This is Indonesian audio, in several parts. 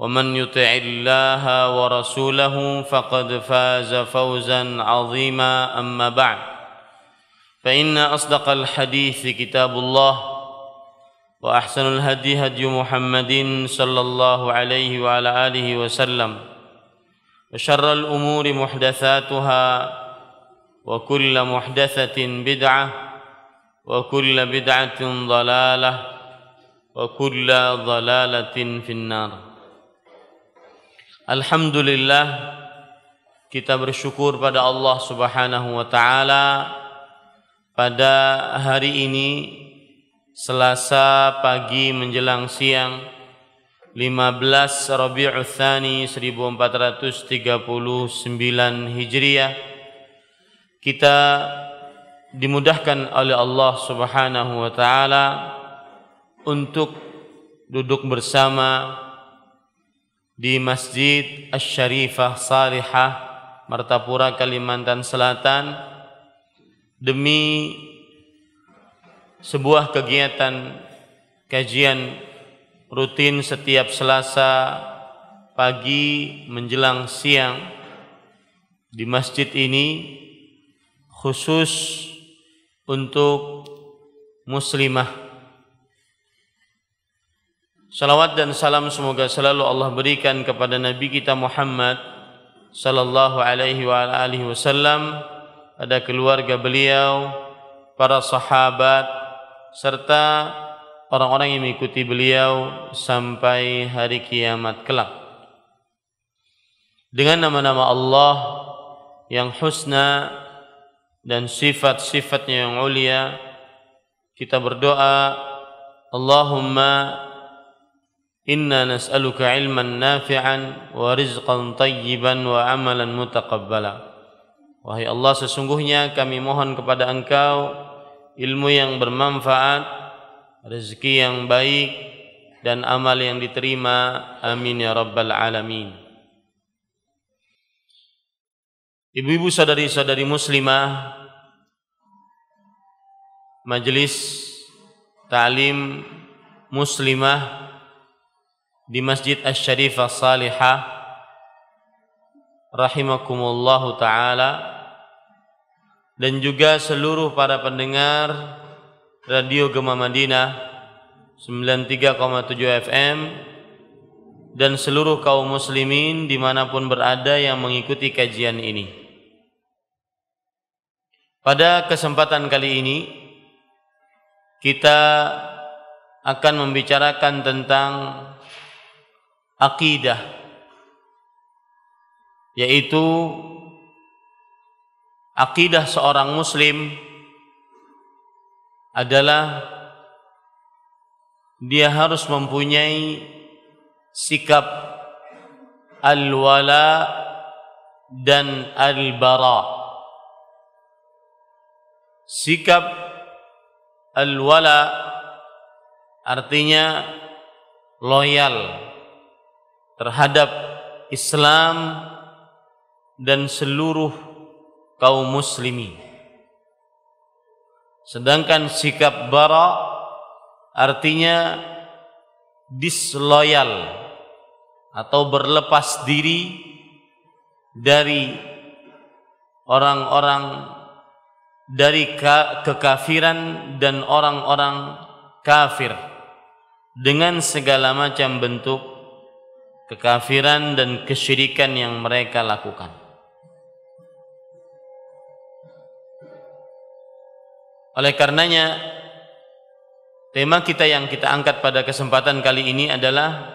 ومن يطع الله ورسوله فقد فاز فوزا عظيما اما بعد فان اصدق الحديث كتاب الله واحسن الهدي هدي محمد صلى الله عليه وعلى اله وسلم وشر الامور محدثاتها وكل محدثه بدعه وكل بدعه ضلاله وكل ضلاله في النار Alhamdulillah kita bersyukur pada Allah Subhanahu wa taala pada hari ini Selasa pagi menjelang siang 15 Rabiul Tsani 1439 Hijriah kita dimudahkan oleh Allah Subhanahu wa taala untuk duduk bersama di Masjid Asy-Syarifah Salihah Martapura Kalimantan Selatan demi sebuah kegiatan kajian rutin setiap Selasa pagi menjelang siang di masjid ini khusus untuk muslimah Salawat dan salam semoga selalu Allah berikan kepada Nabi kita Muhammad sallallahu alaihi wa alihi wasallam pada keluarga beliau, para sahabat serta orang-orang yang mengikuti beliau sampai hari kiamat kelak. Dengan nama-nama Allah yang husna dan sifat-sifatnya yang ulia kita berdoa, Allahumma Inna nas'aluka ilman nafi'an wa rizqan tayyiban wa amalan mutaqabbala. Wahai Allah sesungguhnya kami mohon kepada Engkau ilmu yang bermanfaat, rezeki yang baik dan amal yang diterima. Amin ya rabbal alamin. Ibu-ibu saudari-saudari muslimah, majelis ta'lim muslimah di Masjid Asy-Syarifah Salihah Rahimakumullah taala dan juga seluruh para pendengar Radio Gema Madinah 93,7 FM dan seluruh kaum muslimin dimanapun berada yang mengikuti kajian ini. Pada kesempatan kali ini kita akan membicarakan tentang akidah yaitu akidah seorang muslim adalah dia harus mempunyai sikap al-wala dan al-bara sikap al-wala artinya loyal terhadap Islam dan seluruh kaum muslimi. Sedangkan sikap bara artinya disloyal atau berlepas diri dari orang-orang dari kekafiran dan orang-orang kafir dengan segala macam bentuk kekafiran dan kesyirikan yang mereka lakukan. Oleh karenanya, tema kita yang kita angkat pada kesempatan kali ini adalah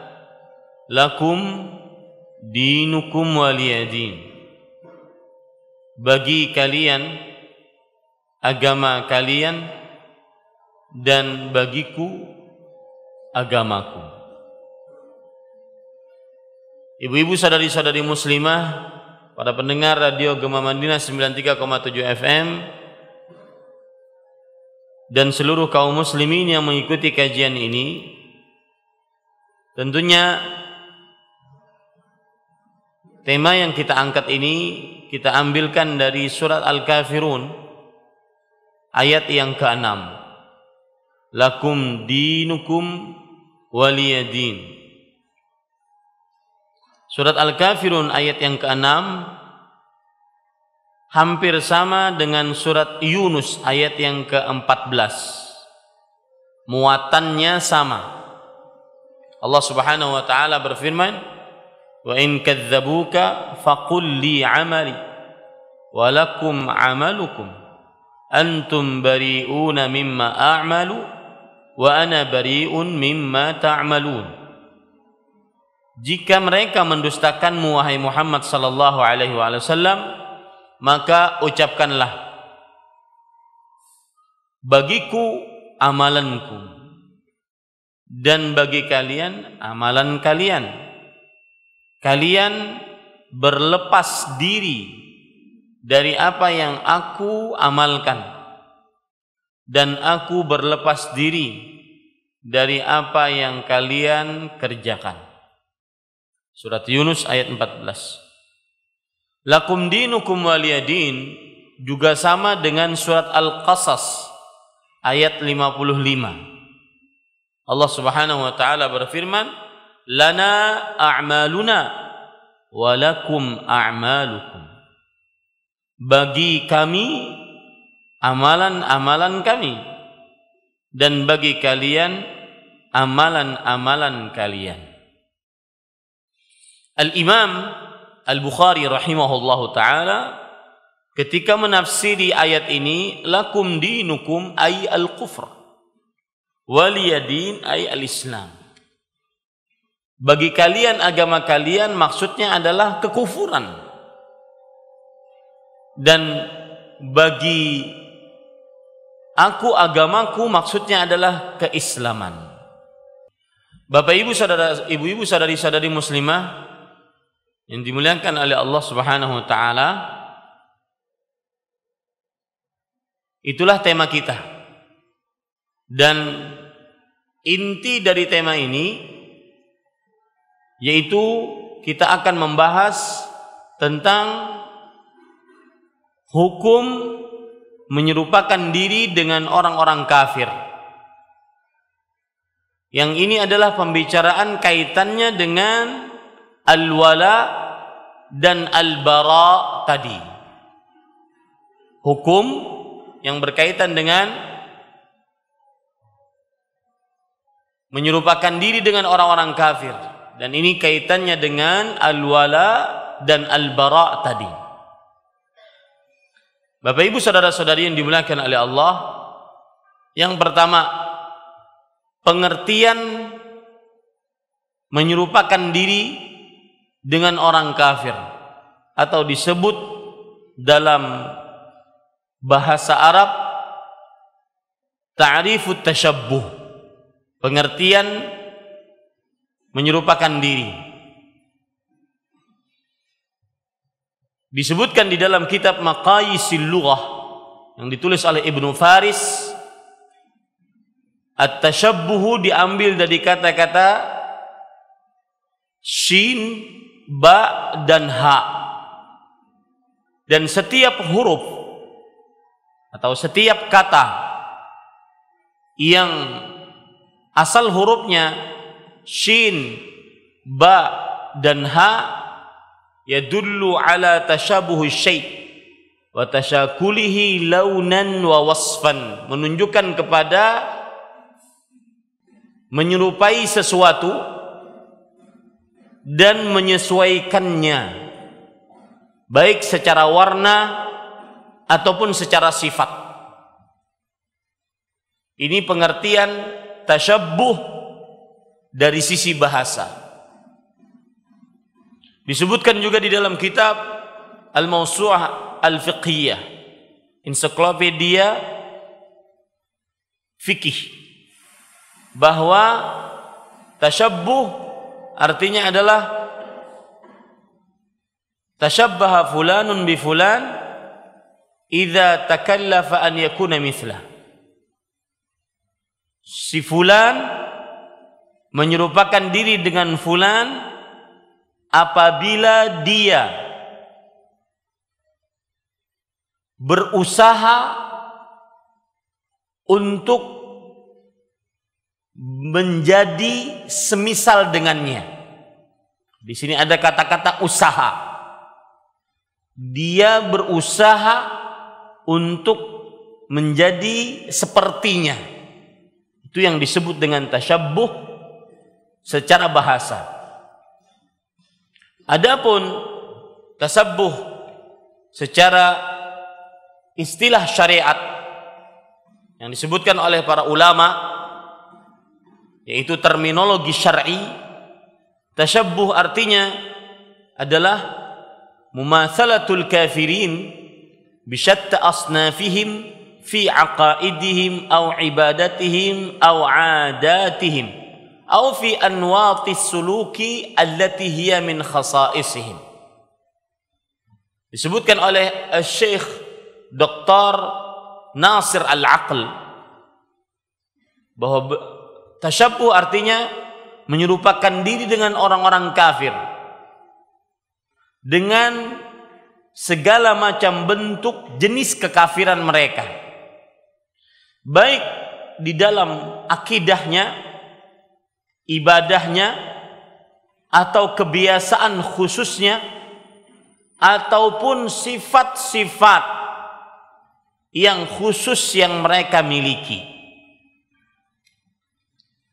lakum dinukum waliyadin. Bagi kalian agama kalian dan bagiku agamaku. Ibu-ibu saudari-saudari muslimah, para pendengar Radio Gema Madinah 93,7 FM dan seluruh kaum muslimin yang mengikuti kajian ini tentunya tema yang kita angkat ini kita ambilkan dari surat Al-Kafirun ayat yang ke-6 Lakum dinukum waliyadin Surat Al-Kafirun ayat yang ke-6 hampir sama dengan surat Yunus ayat yang ke-14. Muatannya sama. Allah Subhanahu wa taala berfirman, "Wa in kadzdzabuka faqul li 'amali wa lakum 'amalukum antum bari'una mimma a'malu wa ana bari'un mimma ta'malun." Ta jika mereka mendustakanmu wahai Muhammad sallallahu alaihi wasallam, maka ucapkanlah bagiku amalanku dan bagi kalian amalan kalian. Kalian berlepas diri dari apa yang aku amalkan dan aku berlepas diri dari apa yang kalian kerjakan. Surat Yunus ayat 14. Lakum dinukum waliyadin juga sama dengan surat Al-Qasas ayat 55. Allah Subhanahu wa taala berfirman, "Lana a'maluna wa lakum a'malukum." Bagi kami amalan-amalan kami dan bagi kalian amalan-amalan kalian. Al-Imam Al-Bukhari rahimahullahu taala ketika menafsiri ayat ini lakum dinukum ay al-kufr waliyadin ay al-islam. Bagi kalian agama kalian maksudnya adalah kekufuran. Dan bagi Aku agamaku maksudnya adalah keislaman. Bapak Ibu saudara ibu-ibu saudari-saudari muslimah yang dimuliakan oleh Allah Subhanahu wa taala itulah tema kita dan inti dari tema ini yaitu kita akan membahas tentang hukum menyerupakan diri dengan orang-orang kafir. Yang ini adalah pembicaraan kaitannya dengan al-wala dan al-bara tadi. Hukum yang berkaitan dengan menyerupakan diri dengan orang-orang kafir dan ini kaitannya dengan al-wala dan al-bara tadi. Bapak Ibu saudara-saudari yang dimuliakan oleh Allah, yang pertama pengertian menyerupakan diri dengan orang kafir atau disebut dalam bahasa Arab ta'rifut tashabbuh pengertian menyerupakan diri disebutkan di dalam kitab Maqayisil Lughah yang ditulis oleh Ibnu Faris at-tasyabbuhu diambil dari kata-kata shin ba dan ha. Dan setiap huruf atau setiap kata yang asal hurufnya shin, ba dan ha yadullu ala tashabuhu syait wa tashakulihi launan wa wasfan menunjukkan kepada menyerupai sesuatu dan menyesuaikannya baik secara warna ataupun secara sifat. Ini pengertian tasyabbuh dari sisi bahasa. Disebutkan juga di dalam kitab Al-Mawsu'ah Al-Fiqhiyah, ensiklopedia fikih bahwa tasyabbuh artinya adalah tashabbaha fulanun bi fulan idza takallafa an yakuna mithlah si fulan menyerupakan diri dengan fulan apabila dia berusaha untuk menjadi semisal dengannya. Di sini ada kata-kata usaha. Dia berusaha untuk menjadi sepertinya. Itu yang disebut dengan tasyabuh secara bahasa. Adapun tasabbuh secara istilah syariat yang disebutkan oleh para ulama yaitu terminologi syar'i tasyabbuh artinya adalah mumathalatul kafirin bisyatta asnafihim fi aqaidihim aw ibadatihim aw adatihim aw fi anwati suluki allati hiya min khasaisihim disebutkan oleh Syekh Dr. Nasir Al-Aql bahwa Tasyabuh artinya menyerupakan diri dengan orang-orang kafir. Dengan segala macam bentuk jenis kekafiran mereka. Baik di dalam akidahnya, ibadahnya, atau kebiasaan khususnya, ataupun sifat-sifat yang khusus yang mereka miliki.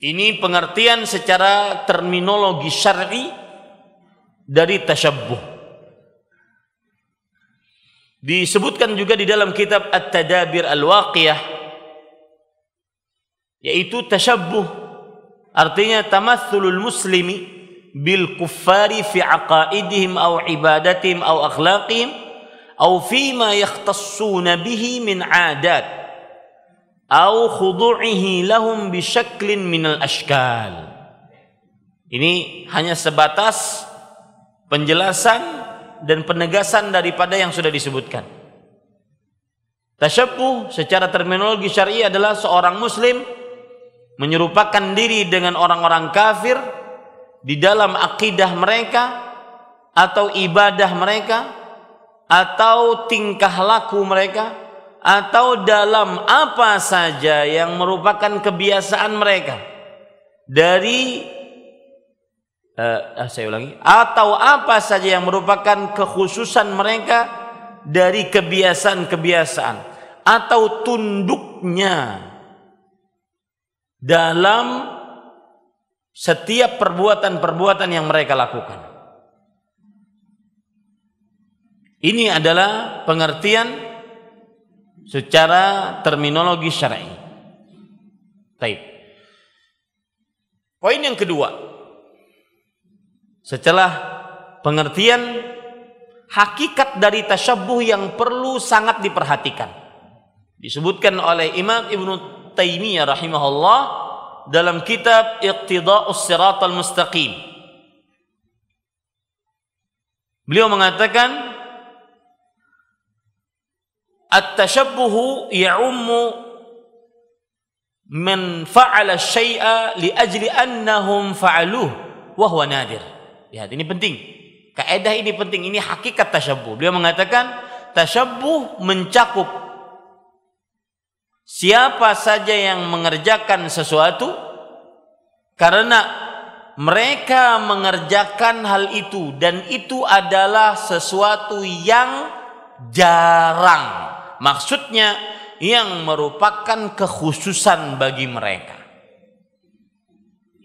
Ini pengertian secara terminologi syar'i dari tasyabbuh. Disebutkan juga di dalam kitab At-Tadabir Al-Waqiyah yaitu tasyabbuh artinya tamatsulul muslimi bil kuffari fi aqaidihim aw ibadatihim aw akhlaqihim aw fi ma yakhtassuna bihi min 'adat au khudu'ihi lahum bisyaklin minal ashkal. Ini hanya sebatas penjelasan dan penegasan daripada yang sudah disebutkan. Tasyabuh secara terminologi syar'i adalah seorang muslim menyerupakan diri dengan orang-orang kafir di dalam akidah mereka atau ibadah mereka atau tingkah laku mereka atau dalam apa saja yang merupakan kebiasaan mereka dari uh, saya ulangi atau apa saja yang merupakan kekhususan mereka dari kebiasaan-kebiasaan atau tunduknya dalam setiap perbuatan-perbuatan yang mereka lakukan. Ini adalah pengertian secara terminologi syar'i. Poin yang kedua, setelah pengertian hakikat dari tasyabuh yang perlu sangat diperhatikan. Disebutkan oleh Imam Ibnu Taimiyah rahimahullah dalam kitab Iqtida'us Siratal Mustaqim. Beliau mengatakan التشبه يعم من فعل الشيء لأجل أنهم فعلوه وهو نادر. ya Lihat ini penting. kaidah ini penting. Ini hakikat tasyabbuh. Beliau mengatakan tasyabbuh mencakup siapa saja yang mengerjakan sesuatu karena mereka mengerjakan hal itu dan itu adalah sesuatu yang jarang Maksudnya yang merupakan kekhususan bagi mereka.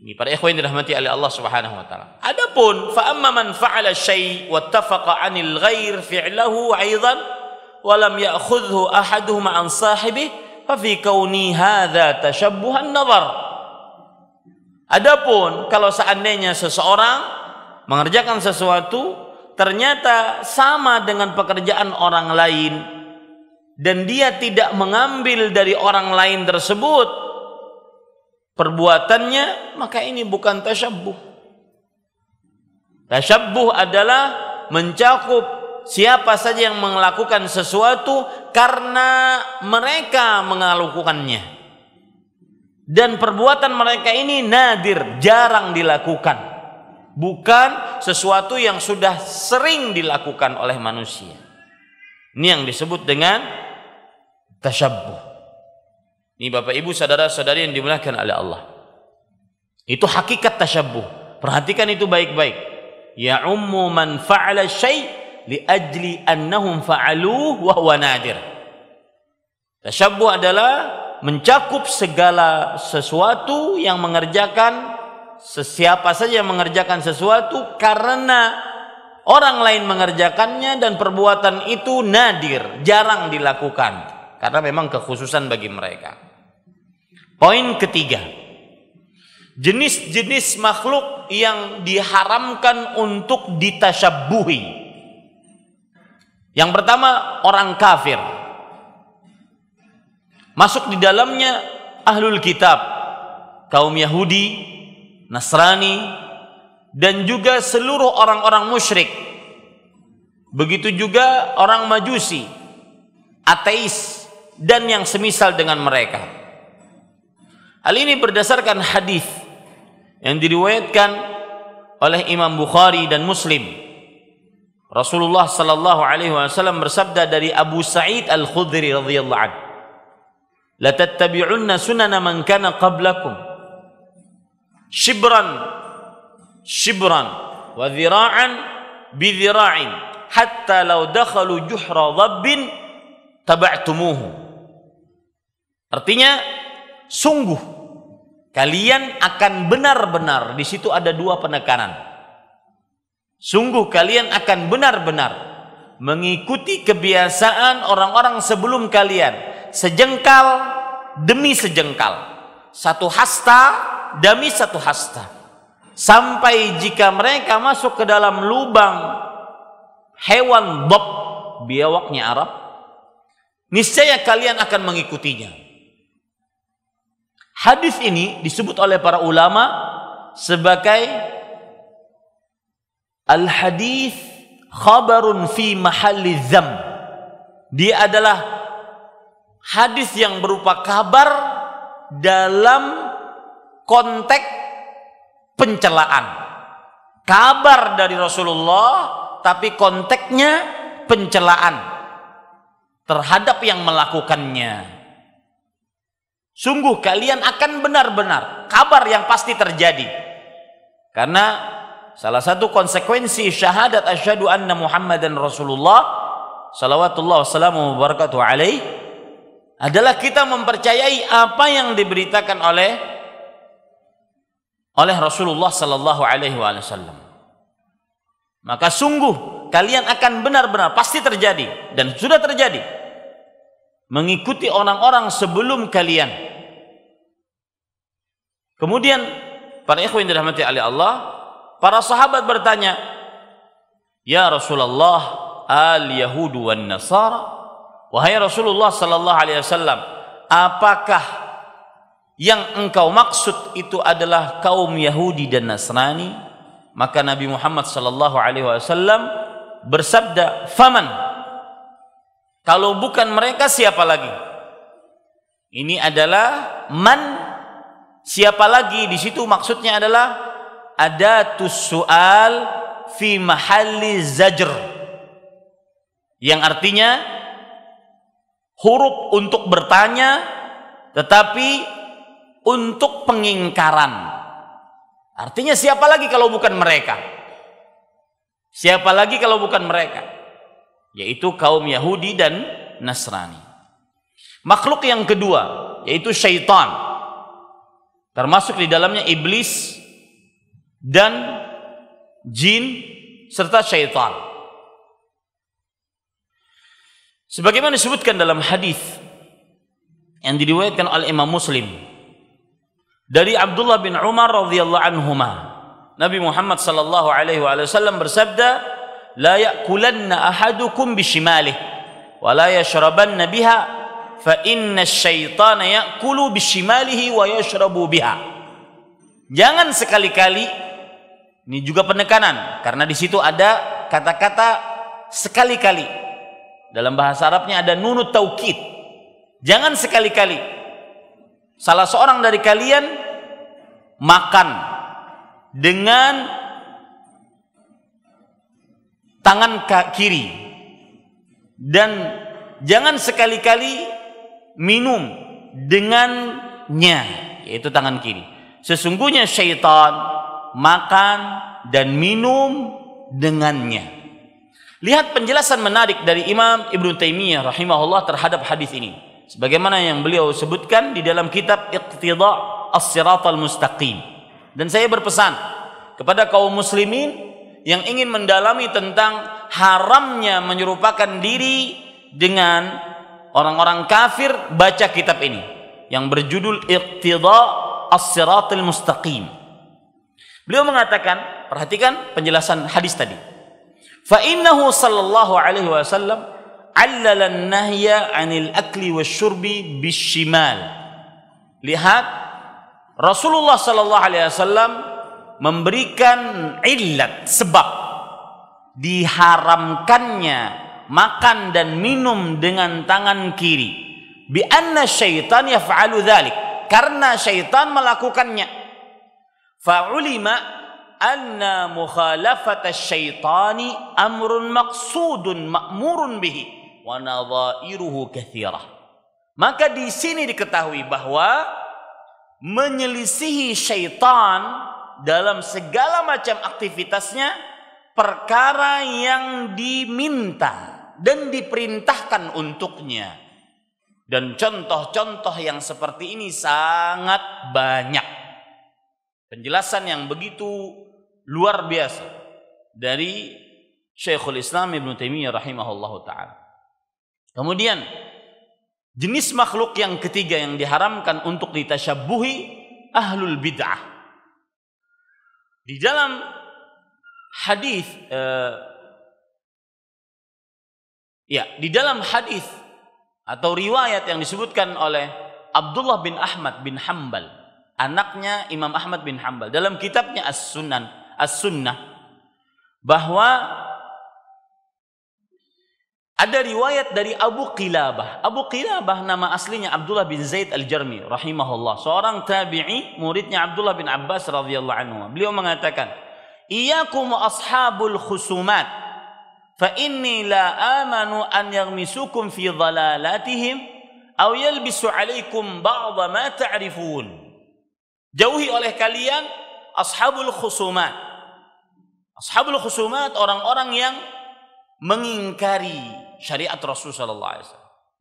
Ini para ikhwan yang dirahmati oleh Allah Subhanahu wa taala. Adapun fa amma man fa'ala syai' wattafaqa 'anil ghair fi'lahu aidan wa lam ya'khudhu ahaduhum an sahibihi fa fi kauni hadza tashabbuhan nazar. Adapun kalau seandainya seseorang mengerjakan sesuatu ternyata sama dengan pekerjaan orang lain dan dia tidak mengambil dari orang lain tersebut perbuatannya maka ini bukan tasyabbuh tasyabbuh adalah mencakup siapa saja yang melakukan sesuatu karena mereka melakukannya dan perbuatan mereka ini nadir jarang dilakukan bukan sesuatu yang sudah sering dilakukan oleh manusia ini yang disebut dengan tasyabbuh. Ini Bapak Ibu saudara-saudari yang dimuliakan oleh Allah. Itu hakikat tasyabbuh. Perhatikan itu baik-baik. Ya ummu man fa'ala syai' li ajli annahum fa'aluh wa huwa nadir. Tasyabbuh adalah mencakup segala sesuatu yang mengerjakan sesiapa saja yang mengerjakan sesuatu karena orang lain mengerjakannya dan perbuatan itu nadir, jarang dilakukan karena memang kekhususan bagi mereka. Poin ketiga, jenis-jenis makhluk yang diharamkan untuk ditasyabuhi. Yang pertama orang kafir. Masuk di dalamnya ahlul kitab, kaum Yahudi, Nasrani, dan juga seluruh orang-orang musyrik. Begitu juga orang Majusi, ateis, dan yang semisal dengan mereka. Hal ini berdasarkan hadis yang diriwayatkan oleh Imam Bukhari dan Muslim. Rasulullah sallallahu alaihi wasallam bersabda dari Abu Sa'id Al-Khudri radhiyallahu anhu, "La tattabi'unna sunana man kana qablakum." Shibran shibran wa dhira'an bi dhira'in hatta law dakhalu juhra dhabbin taba'tumuhu Artinya sungguh kalian akan benar-benar di situ ada dua penekanan. Sungguh kalian akan benar-benar mengikuti kebiasaan orang-orang sebelum kalian sejengkal demi sejengkal satu hasta demi satu hasta sampai jika mereka masuk ke dalam lubang hewan bob biawaknya Arab niscaya kalian akan mengikutinya Hadis ini disebut oleh para ulama sebagai al-hadis khabarun fi mahalli zam. Dia adalah hadis yang berupa kabar dalam konteks pencelaan. Kabar dari Rasulullah tapi konteksnya pencelaan terhadap yang melakukannya. Sungguh kalian akan benar-benar kabar yang pasti terjadi. Karena salah satu konsekuensi syahadat asyhadu anna dan Rasulullah salawatullah wassalamu wabarakatuh alaih adalah kita mempercayai apa yang diberitakan oleh oleh Rasulullah sallallahu alaihi wasallam. Maka sungguh kalian akan benar-benar pasti terjadi dan sudah terjadi mengikuti orang-orang sebelum kalian. Kemudian para ikhwan dirahmati oleh Allah, para sahabat bertanya, "Ya Rasulullah, al Yahud wan Nasara?" Wahai Rasulullah sallallahu alaihi wasallam, apakah yang engkau maksud itu adalah kaum Yahudi dan Nasrani? Maka Nabi Muhammad sallallahu alaihi wasallam bersabda, "Faman kalau bukan mereka siapa lagi? Ini adalah man siapa lagi? Di situ maksudnya adalah ada sual fi mahalli zajr. Yang artinya huruf untuk bertanya tetapi untuk pengingkaran. Artinya siapa lagi kalau bukan mereka? Siapa lagi kalau bukan mereka? yaitu kaum Yahudi dan Nasrani. Makhluk yang kedua yaitu syaitan. Termasuk di dalamnya iblis dan jin serta syaitan. Sebagaimana disebutkan dalam hadis yang diriwayatkan oleh Imam Muslim dari Abdullah bin Umar radhiyallahu anhuma Nabi Muhammad sallallahu alaihi wasallam bersabda لا يأكلن أحدكم بشماله ولا يشربن بها فإن الشيطان يأكل بشماله ويشرب بها jangan sekali-kali ini juga penekanan karena di situ ada kata-kata sekali-kali dalam bahasa Arabnya ada nunut taukid jangan sekali-kali salah seorang dari kalian makan dengan tangan kiri dan jangan sekali-kali minum dengannya yaitu tangan kiri sesungguhnya syaitan makan dan minum dengannya lihat penjelasan menarik dari Imam Ibn Taimiyah rahimahullah terhadap hadis ini sebagaimana yang beliau sebutkan di dalam kitab Iqtidak As-Siratal Mustaqim dan saya berpesan kepada kaum muslimin yang ingin mendalami tentang haramnya menyerupakan diri dengan orang-orang kafir baca kitab ini yang berjudul Iqtida as siratil Mustaqim. Beliau mengatakan, perhatikan penjelasan hadis tadi. Fa innahu sallallahu alaihi wasallam allalan nahya 'anil akli wasyurbi bisyimal. Lihat Rasulullah sallallahu alaihi wasallam memberikan illat sebab diharamkannya makan dan minum dengan tangan kiri bi anna syaitan yaf'alu dzalik karena syaitan melakukannya ulima anna mukhalafata syaitani amrun maqsudun ma'murun bihi wa nadhairuhu kathirah maka di sini diketahui bahwa menyelisihi syaitan dalam segala macam aktivitasnya perkara yang diminta dan diperintahkan untuknya. Dan contoh-contoh yang seperti ini sangat banyak. Penjelasan yang begitu luar biasa dari Syekhul Islam Ibn Taimiyah rahimahullah taala. Kemudian jenis makhluk yang ketiga yang diharamkan untuk ditasyabuhi ahlul bid'ah di dalam hadis eh, ya, di dalam hadis atau riwayat yang disebutkan oleh Abdullah bin Ahmad bin Hambal, anaknya Imam Ahmad bin Hambal dalam kitabnya As-Sunan, As-Sunnah bahwa ada riwayat dari Abu Qilabah. Abu Qilabah nama aslinya Abdullah bin Zaid al-Jarmi rahimahullah. Seorang tabi'i muridnya Abdullah bin Abbas radhiyallahu anhu. Beliau mengatakan, "Iyyakum ashabul khusumat fa inni la amanu an yaghmisukum fi dhalalatihim aw yalbisu alaikum ba'd ma ta'rifun." Jauhi oleh kalian ashabul khusumat. Ashabul khusumat orang-orang yang mengingkari syariat Rasulullah sallallahu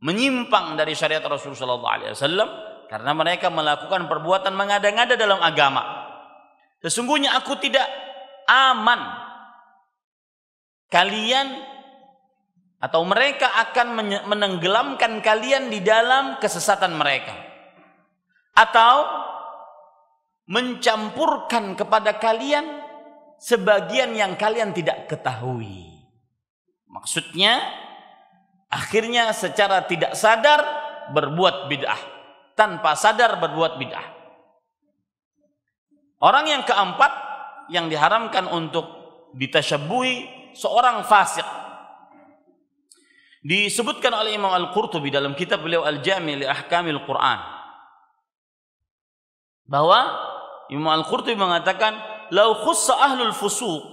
Menyimpang dari syariat Rasulullah sallallahu karena mereka melakukan perbuatan mengada-ngada dalam agama. Sesungguhnya aku tidak aman. Kalian atau mereka akan menenggelamkan kalian di dalam kesesatan mereka atau mencampurkan kepada kalian sebagian yang kalian tidak ketahui. Maksudnya Akhirnya secara tidak sadar berbuat bid'ah. Tanpa sadar berbuat bid'ah. Orang yang keempat yang diharamkan untuk ditasyabuhi seorang fasik. Disebutkan oleh Imam Al-Qurtubi dalam kitab beliau Al-Jami li Ahkamil Quran bahwa Imam Al-Qurtubi mengatakan lau khussa ahlul fusuq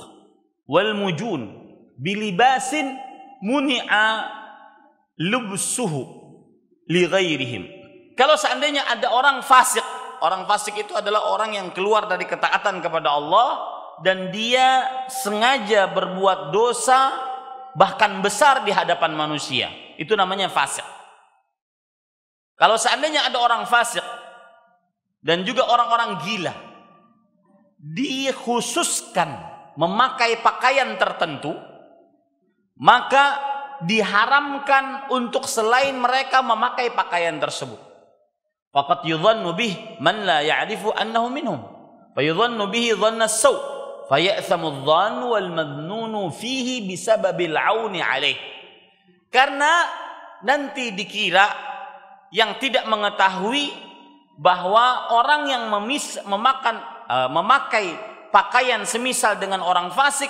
wal mujun bilibasin muni'a lubsuhu li ghairihim. Kalau seandainya ada orang fasik, orang fasik itu adalah orang yang keluar dari ketaatan kepada Allah dan dia sengaja berbuat dosa bahkan besar di hadapan manusia. Itu namanya fasik. Kalau seandainya ada orang fasik dan juga orang-orang gila dikhususkan memakai pakaian tertentu, maka diharamkan untuk selain mereka memakai pakaian tersebut. Fakat yudhannu bih man la ya'rifu annahu minhum. Fayudhannu bihi dhanna saw. Faya'thamu dhan wal madnunu fihi bisababil auni alaih. Karena nanti dikira yang tidak mengetahui bahwa orang yang memis, memakan, uh, memakai pakaian semisal dengan orang fasik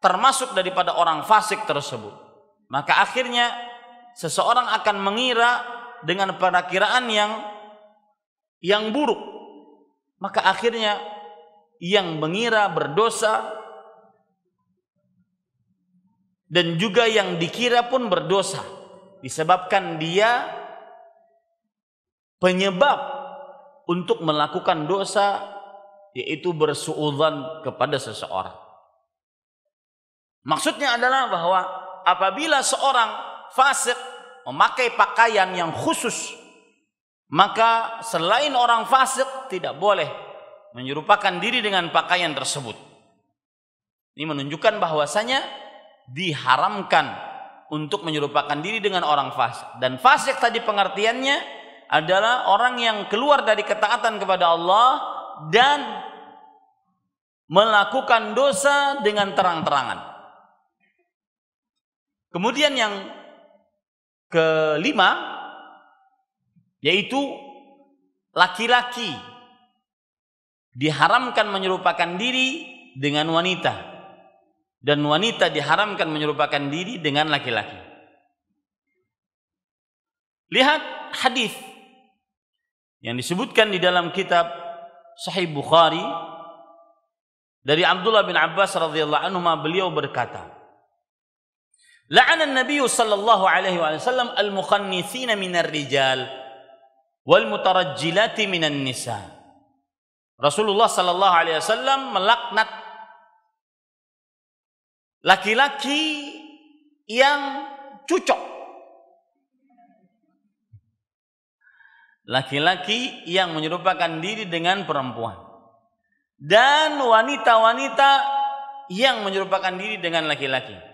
termasuk daripada orang fasik tersebut. Maka akhirnya seseorang akan mengira dengan perakiraan yang yang buruk. Maka akhirnya yang mengira berdosa dan juga yang dikira pun berdosa disebabkan dia penyebab untuk melakukan dosa yaitu bersuudzan kepada seseorang. Maksudnya adalah bahwa apabila seorang fasik memakai pakaian yang khusus maka selain orang fasik tidak boleh menyerupakan diri dengan pakaian tersebut ini menunjukkan bahwasanya diharamkan untuk menyerupakan diri dengan orang fasik dan fasik tadi pengertiannya adalah orang yang keluar dari ketaatan kepada Allah dan melakukan dosa dengan terang-terangan. Kemudian yang kelima yaitu laki-laki diharamkan menyerupakan diri dengan wanita dan wanita diharamkan menyerupakan diri dengan laki-laki. Lihat hadis yang disebutkan di dalam kitab Sahih Bukhari dari Abdullah bin Abbas radhiyallahu anhu beliau berkata, La'ana Nabi sallallahu alaihi wasallam al-mukhannithina minar rijal wal mutarajjilati minan nisa. Rasulullah sallallahu alaihi wasallam melaknat laki-laki yang cucok. Laki-laki yang menyerupakan diri dengan perempuan. Dan wanita-wanita yang menyerupakan diri dengan laki-laki.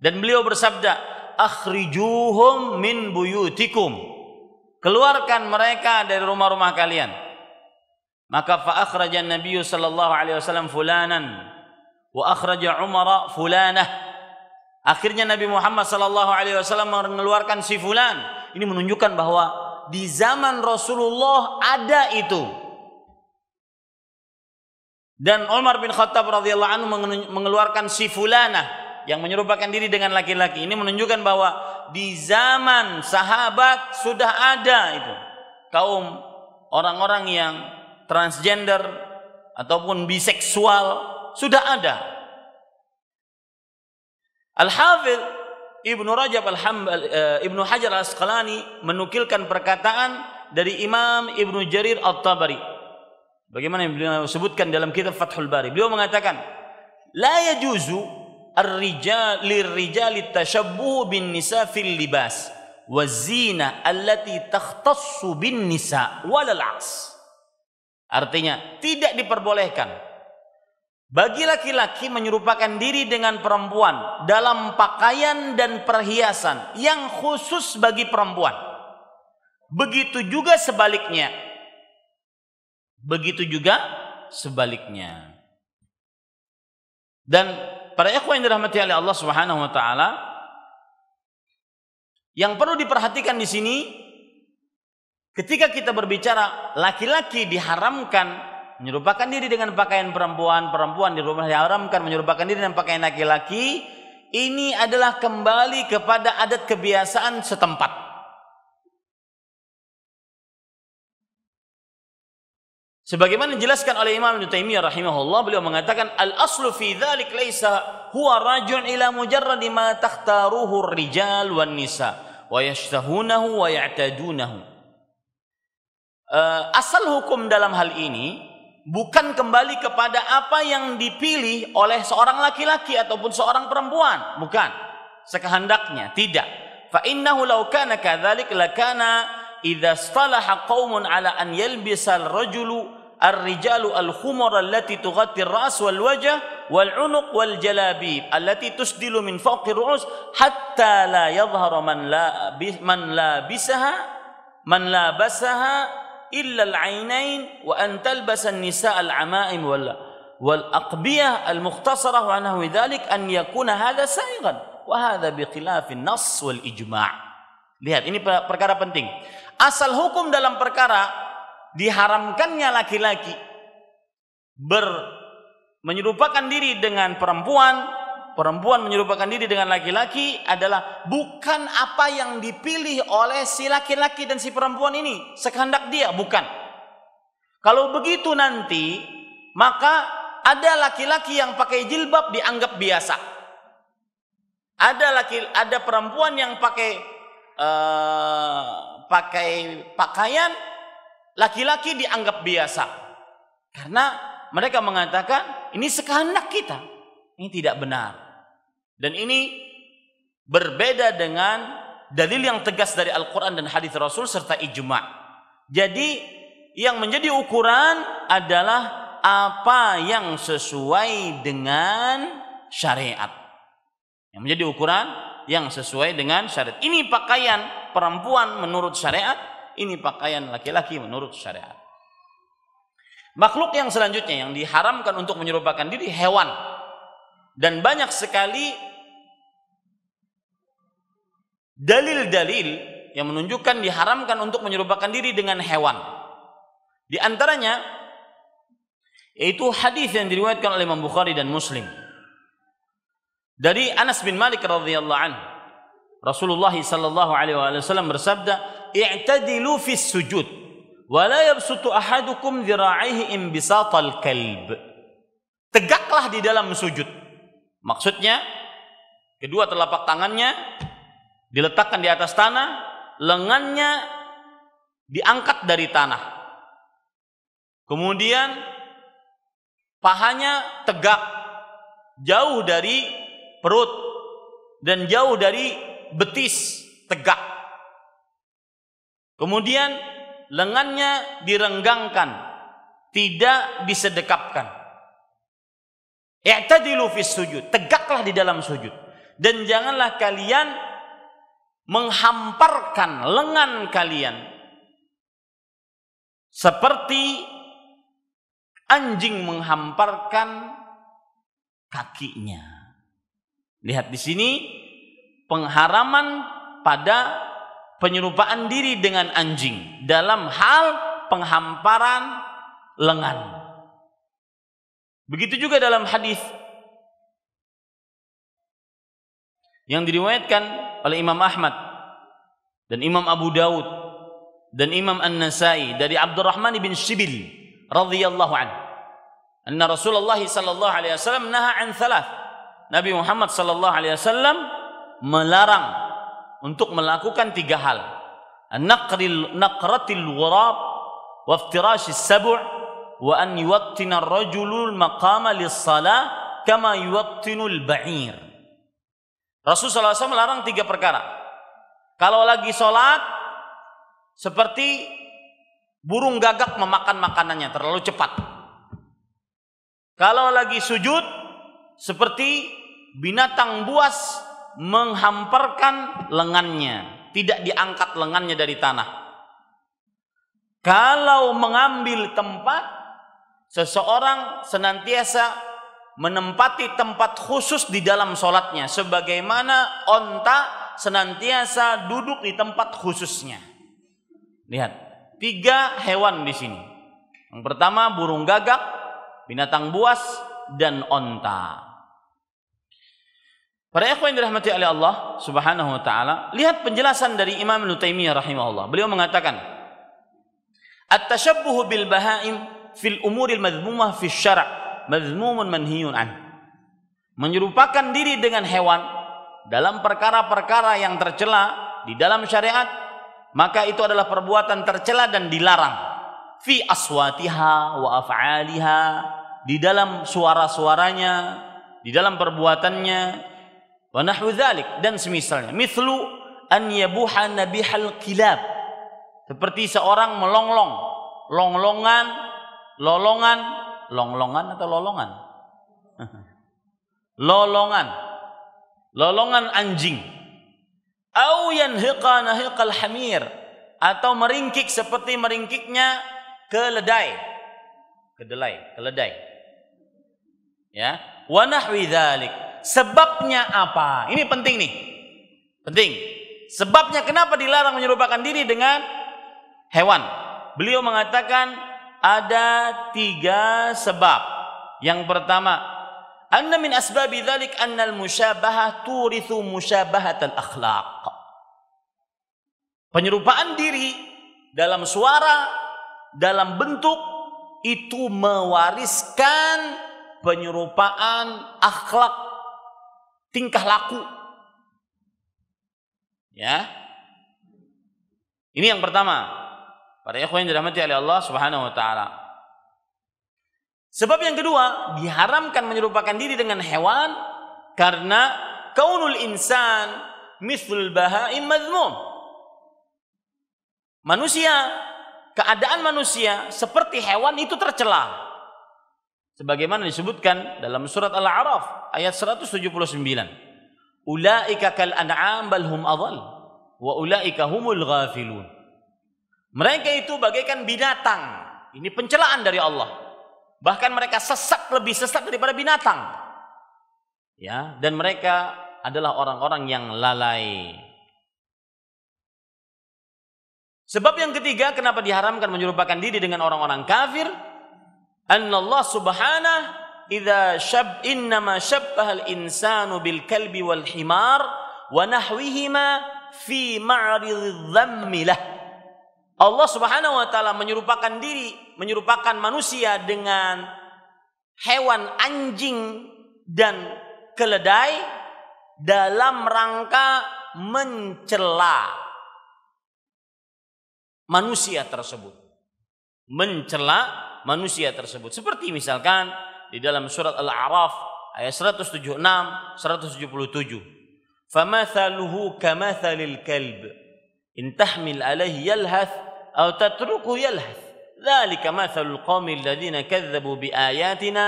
Dan beliau bersabda, "Akhrijuhum min buyutikum." Keluarkan mereka dari rumah-rumah kalian. Maka fa akhraja Nabi sallallahu alaihi wasallam fulanan wa akhraja Umar fulanah. Akhirnya Nabi Muhammad sallallahu alaihi wasallam mengeluarkan si fulan. Ini menunjukkan bahwa di zaman Rasulullah ada itu. Dan Umar bin Khattab radhiyallahu anhu mengeluarkan si fulanah yang menyerupakan diri dengan laki-laki ini menunjukkan bahwa di zaman sahabat sudah ada itu kaum orang-orang yang transgender ataupun biseksual sudah ada. Al-Hafidh Ibnu Rajab al eh, Ibnu Hajar Al-Asqalani menukilkan perkataan dari Imam Ibnu Jarir al tabari Bagaimana yang beliau sebutkan dalam kitab Fathul Bari. Beliau mengatakan, "La yajuzu ar-rijal lirrijali bin nisa fil libas wa zina allati takhtassu Artinya tidak diperbolehkan bagi laki-laki menyerupakan diri dengan perempuan dalam pakaian dan perhiasan yang khusus bagi perempuan. Begitu juga sebaliknya. Begitu juga sebaliknya. Dan Para ikhwan yang dirahmati oleh Allah Subhanahu wa taala, yang perlu diperhatikan di sini ketika kita berbicara laki-laki diharamkan menyerupakan diri dengan pakaian perempuan, perempuan di rumah diharamkan menyerupakan diri dengan pakaian laki-laki, ini adalah kembali kepada adat kebiasaan setempat. Sebagaimana dijelaskan oleh Imam Ibn Taymiyyah rahimahullah, beliau mengatakan al aslu fi dzalik laisa huwa rajun ila mujarrad ma takhtaruhu rijal wan nisa wa yashtahunahu wa ya'tadunahu. Uh, asal hukum dalam hal ini bukan kembali kepada apa yang dipilih oleh seorang laki-laki ataupun seorang perempuan, bukan sekehendaknya, tidak. Fa innahu law kana kadzalik lakana idza stalaha qaumun ala an yalbisa ar-rajulu الرجال الخمر التي تغطي الرأس والوجه والعنق والجلابيب التي تسدل من فوق الرؤوس حتى لا يظهر من لا من لابسها من لابسها إلا العينين وأن تلبس النساء العمائم ولا والأقبية المختصرة ونحو ذلك أن يكون هذا سائغا وهذا بخلاف النص والإجماع Lihat, ini perkara penting. Asal hukum dalam perkara diharamkannya laki-laki ber menyerupakan diri dengan perempuan, perempuan menyerupakan diri dengan laki-laki adalah bukan apa yang dipilih oleh si laki-laki dan si perempuan ini sekehendak dia, bukan. Kalau begitu nanti maka ada laki-laki yang pakai jilbab dianggap biasa. Ada laki ada perempuan yang pakai uh, pakai pakaian laki-laki dianggap biasa. Karena mereka mengatakan ini sekehendak kita. Ini tidak benar. Dan ini berbeda dengan dalil yang tegas dari Al-Quran dan hadis Rasul serta ijma. Jadi yang menjadi ukuran adalah apa yang sesuai dengan syariat. Yang menjadi ukuran yang sesuai dengan syariat. Ini pakaian perempuan menurut syariat ini pakaian laki-laki menurut syariat. Makhluk yang selanjutnya yang diharamkan untuk menyerupakan diri hewan. Dan banyak sekali dalil-dalil yang menunjukkan diharamkan untuk menyerupakan diri dengan hewan. Di antaranya yaitu hadis yang diriwayatkan oleh Imam Bukhari dan Muslim. Dari Anas bin Malik radhiyallahu anhu Rasulullah sallallahu alaihi wasallam bersabda, i'tadilu fis sujud wa la yabsutu ahadukum dhira'ihi imbisatal kalb. Tegaklah di dalam sujud. Maksudnya kedua telapak tangannya diletakkan di atas tanah, lengannya diangkat dari tanah. Kemudian pahanya tegak jauh dari perut dan jauh dari betis tegak Kemudian lengannya direnggangkan, tidak disedekapkan. I'tadilu fis sujud, tegaklah di dalam sujud. Dan janganlah kalian menghamparkan lengan kalian seperti anjing menghamparkan kakinya. Lihat di sini pengharaman pada penyerupaan diri dengan anjing dalam hal penghamparan lengan. Begitu juga dalam hadis yang diriwayatkan oleh Imam Ahmad dan Imam Abu Daud dan Imam An-Nasai dari Abdurrahman bin Shibil radhiyallahu an. Anna Rasulullah sallallahu alaihi wasallam naha an thalath. Nabi Muhammad sallallahu alaihi wasallam melarang untuk melakukan tiga hal. Naqril naqratil ghurab wa iftirash sabu' wa an yuwattina ar-rajulu al-maqama lis-salah kama yuwattinu al-ba'ir. Rasulullah SAW melarang tiga perkara. Kalau lagi sholat seperti burung gagak memakan makanannya terlalu cepat. Kalau lagi sujud seperti binatang buas menghamparkan lengannya, tidak diangkat lengannya dari tanah. Kalau mengambil tempat, seseorang senantiasa menempati tempat khusus di dalam sholatnya, sebagaimana onta senantiasa duduk di tempat khususnya. Lihat, tiga hewan di sini. Yang pertama burung gagak, binatang buas, dan onta. Para ikhwan yang dirahmati oleh Allah Subhanahu wa taala, lihat penjelasan dari Imam Nu'taimiyah rahimahullah. Beliau mengatakan, "At-tashabbuh bil bahaim fil umuril madhmumah fi syara' madhmumun manhiyun an." Menyerupakan diri dengan hewan dalam perkara-perkara yang tercela di dalam syariat, maka itu adalah perbuatan tercela dan dilarang. Fi aswatiha wa af'aliha, di dalam suara-suaranya, di dalam perbuatannya, Wa nahwu dan semisalnya. Mithlu an yabuha nabihal kilab. Seperti seorang melonglong, longlongan, lolongan, longlongan atau lolongan? lolongan. Lolongan anjing. Au yanhiqa nahiqal hamir atau meringkik seperti meringkiknya keledai. Kedelai, keledai. Ya, wa nahwi dzalik Sebabnya apa? Ini penting nih. Penting. Sebabnya kenapa dilarang menyerupakan diri dengan hewan? Beliau mengatakan ada tiga sebab. Yang pertama, anna min asbabi dzalik annal musyabahah turithu dan akhlaq. Penyerupaan diri dalam suara, dalam bentuk itu mewariskan penyerupaan akhlak tingkah laku. Ya. Ini yang pertama. Para ikhwan yang dirahmati oleh Allah Subhanahu wa taala. Sebab yang kedua, diharamkan menyerupakan diri dengan hewan karena kaunul insan mithlul bahaim madhmum. Manusia, keadaan manusia seperti hewan itu tercelah sebagaimana disebutkan dalam surat Al-A'raf ayat 179. Ulaika kal an'am bal hum adhal wa ulaika humul ghafilun. Mereka itu bagaikan binatang. Ini pencelaan dari Allah. Bahkan mereka sesak lebih sesak daripada binatang. Ya, dan mereka adalah orang-orang yang lalai. Sebab yang ketiga kenapa diharamkan menyerupakan diri dengan orang-orang kafir أن Allah subhanahu إذا شب innama syabbahal insanu bil kalbi wal himar wa nahwihima fi lah. Allah Subhanahu wa taala menyerupakan diri, menyerupakan manusia dengan hewan anjing dan keledai dalam rangka mencela manusia tersebut. Mencela manusia tersebut. Seperti misalkan di dalam surat Al-A'raf ayat 176, 177. Famathaluhu kamathalil kalb in tahmil alaihi yalhath aw tatruku yalhath. ذلك مثل القوم الذين كذبوا بآياتنا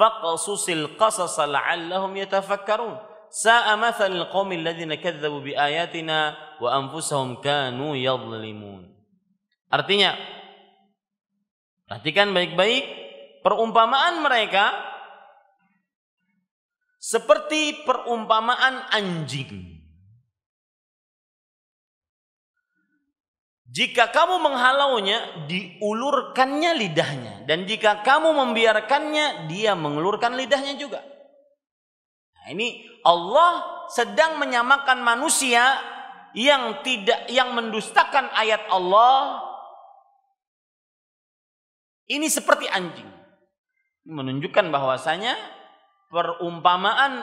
فاقصص القصص لعلهم يتفكرون ساء مثل القوم الذين كذبوا بآياتنا وأنفسهم كانوا يظلمون Artinya, Perhatikan baik-baik perumpamaan mereka seperti perumpamaan anjing. Jika kamu menghalaunya, diulurkannya lidahnya. Dan jika kamu membiarkannya, dia mengulurkan lidahnya juga. Nah, ini Allah sedang menyamakan manusia yang tidak yang mendustakan ayat Allah ini seperti anjing. Menunjukkan bahwasanya perumpamaan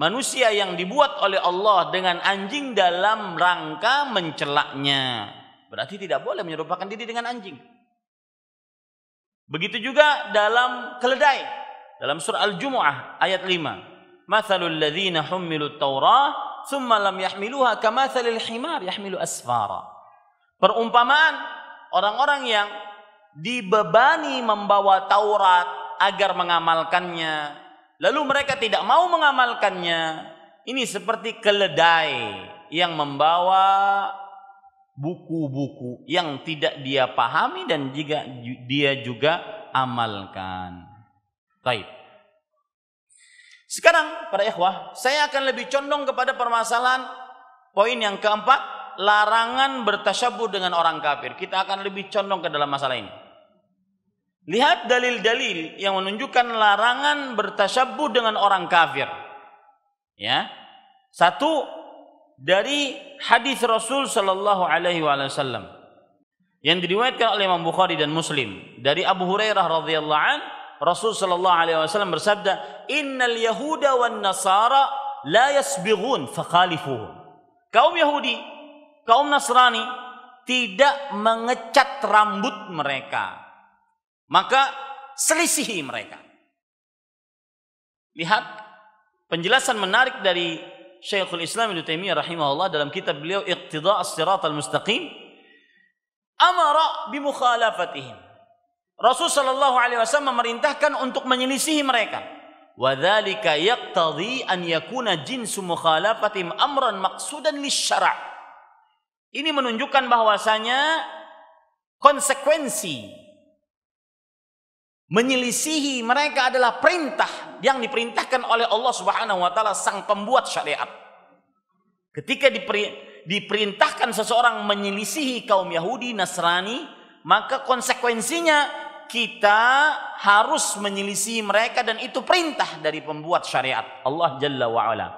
manusia yang dibuat oleh Allah dengan anjing dalam rangka mencelaknya. Berarti tidak boleh menyerupakan diri dengan anjing. Begitu juga dalam keledai. Dalam surah Al-Jumu'ah ayat 5. Mathalul ladhina hummilu ta'wrah, thumma lam yahmiluha kamathalil himar yahmilu asfara. Perumpamaan orang-orang yang dibebani membawa Taurat agar mengamalkannya. Lalu mereka tidak mau mengamalkannya. Ini seperti keledai yang membawa buku-buku yang tidak dia pahami dan juga dia juga amalkan. Baik. Sekarang para ikhwah, saya akan lebih condong kepada permasalahan poin yang keempat, larangan bertasyabuh dengan orang kafir. Kita akan lebih condong ke dalam masalah ini. Lihat dalil-dalil yang menunjukkan larangan bertasyabuh dengan orang kafir. Ya. Satu dari hadis Rasul sallallahu alaihi wasallam yang diriwayatkan oleh Imam Bukhari dan Muslim dari Abu Hurairah radhiyallahu an Rasul sallallahu alaihi wasallam bersabda, "Innal yahuda wan nasara la yasbighun fakhalifuhum." Kaum Yahudi, kaum Nasrani tidak mengecat rambut mereka. Maka selisihi mereka. Lihat penjelasan menarik dari Syekhul Islam Ibnu Taimiyah rahimahullah dalam kitab beliau Iqtida' As-Siratal Mustaqim amara bi mukhalafatihim. Rasul sallallahu alaihi wasallam memerintahkan untuk menyelisihi mereka. dzalika yaqtadhi an yakuna jinsu mukhalafatim amran maqsudan lisyara'. Ini menunjukkan bahwasanya konsekuensi menyelisihi mereka adalah perintah yang diperintahkan oleh Allah Subhanahu wa taala sang pembuat syariat. Ketika diperintahkan seseorang menyelisihi kaum Yahudi Nasrani, maka konsekuensinya kita harus menyelisihi mereka dan itu perintah dari pembuat syariat Allah Jalla wa Ala.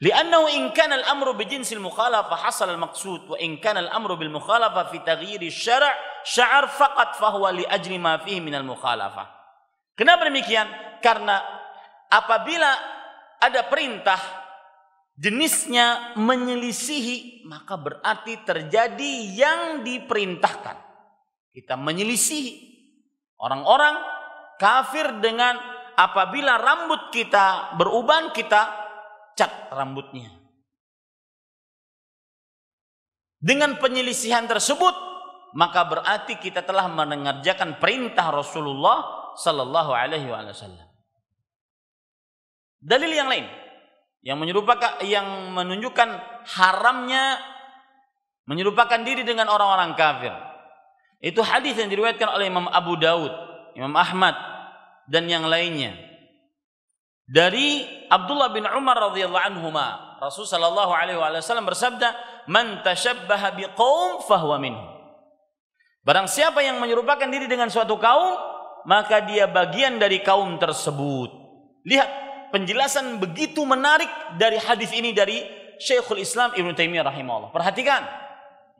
al-amru bil-jinsil mukhalafah hasal al بجنس wa حصل al-amru bil-mukhalafah fi في تغيير syara' syar faqat fahuwa li ajri ma fihi minal mukhalafah. Kenapa demikian? Karena apabila ada perintah jenisnya menyelisihi maka berarti terjadi yang diperintahkan. Kita menyelisihi orang-orang kafir dengan apabila rambut kita beruban kita cat rambutnya. Dengan penyelisihan tersebut maka berarti kita telah mengerjakan perintah Rasulullah sallallahu alaihi wasallam. Dalil yang lain yang menyerupakan yang menunjukkan haramnya menyerupakan diri dengan orang-orang kafir. Itu hadis yang diriwayatkan oleh Imam Abu Daud, Imam Ahmad dan yang lainnya. Dari Abdullah bin Umar radhiyallahu anhuma, Rasulullah sallallahu alaihi wasallam bersabda, "Man tashabbaha biqaum fahuwa minhum." Barang siapa yang menyerupakan diri dengan suatu kaum, maka dia bagian dari kaum tersebut. Lihat penjelasan begitu menarik dari hadis ini dari Syekhul Islam Ibn Taimiyah rahimahullah. Perhatikan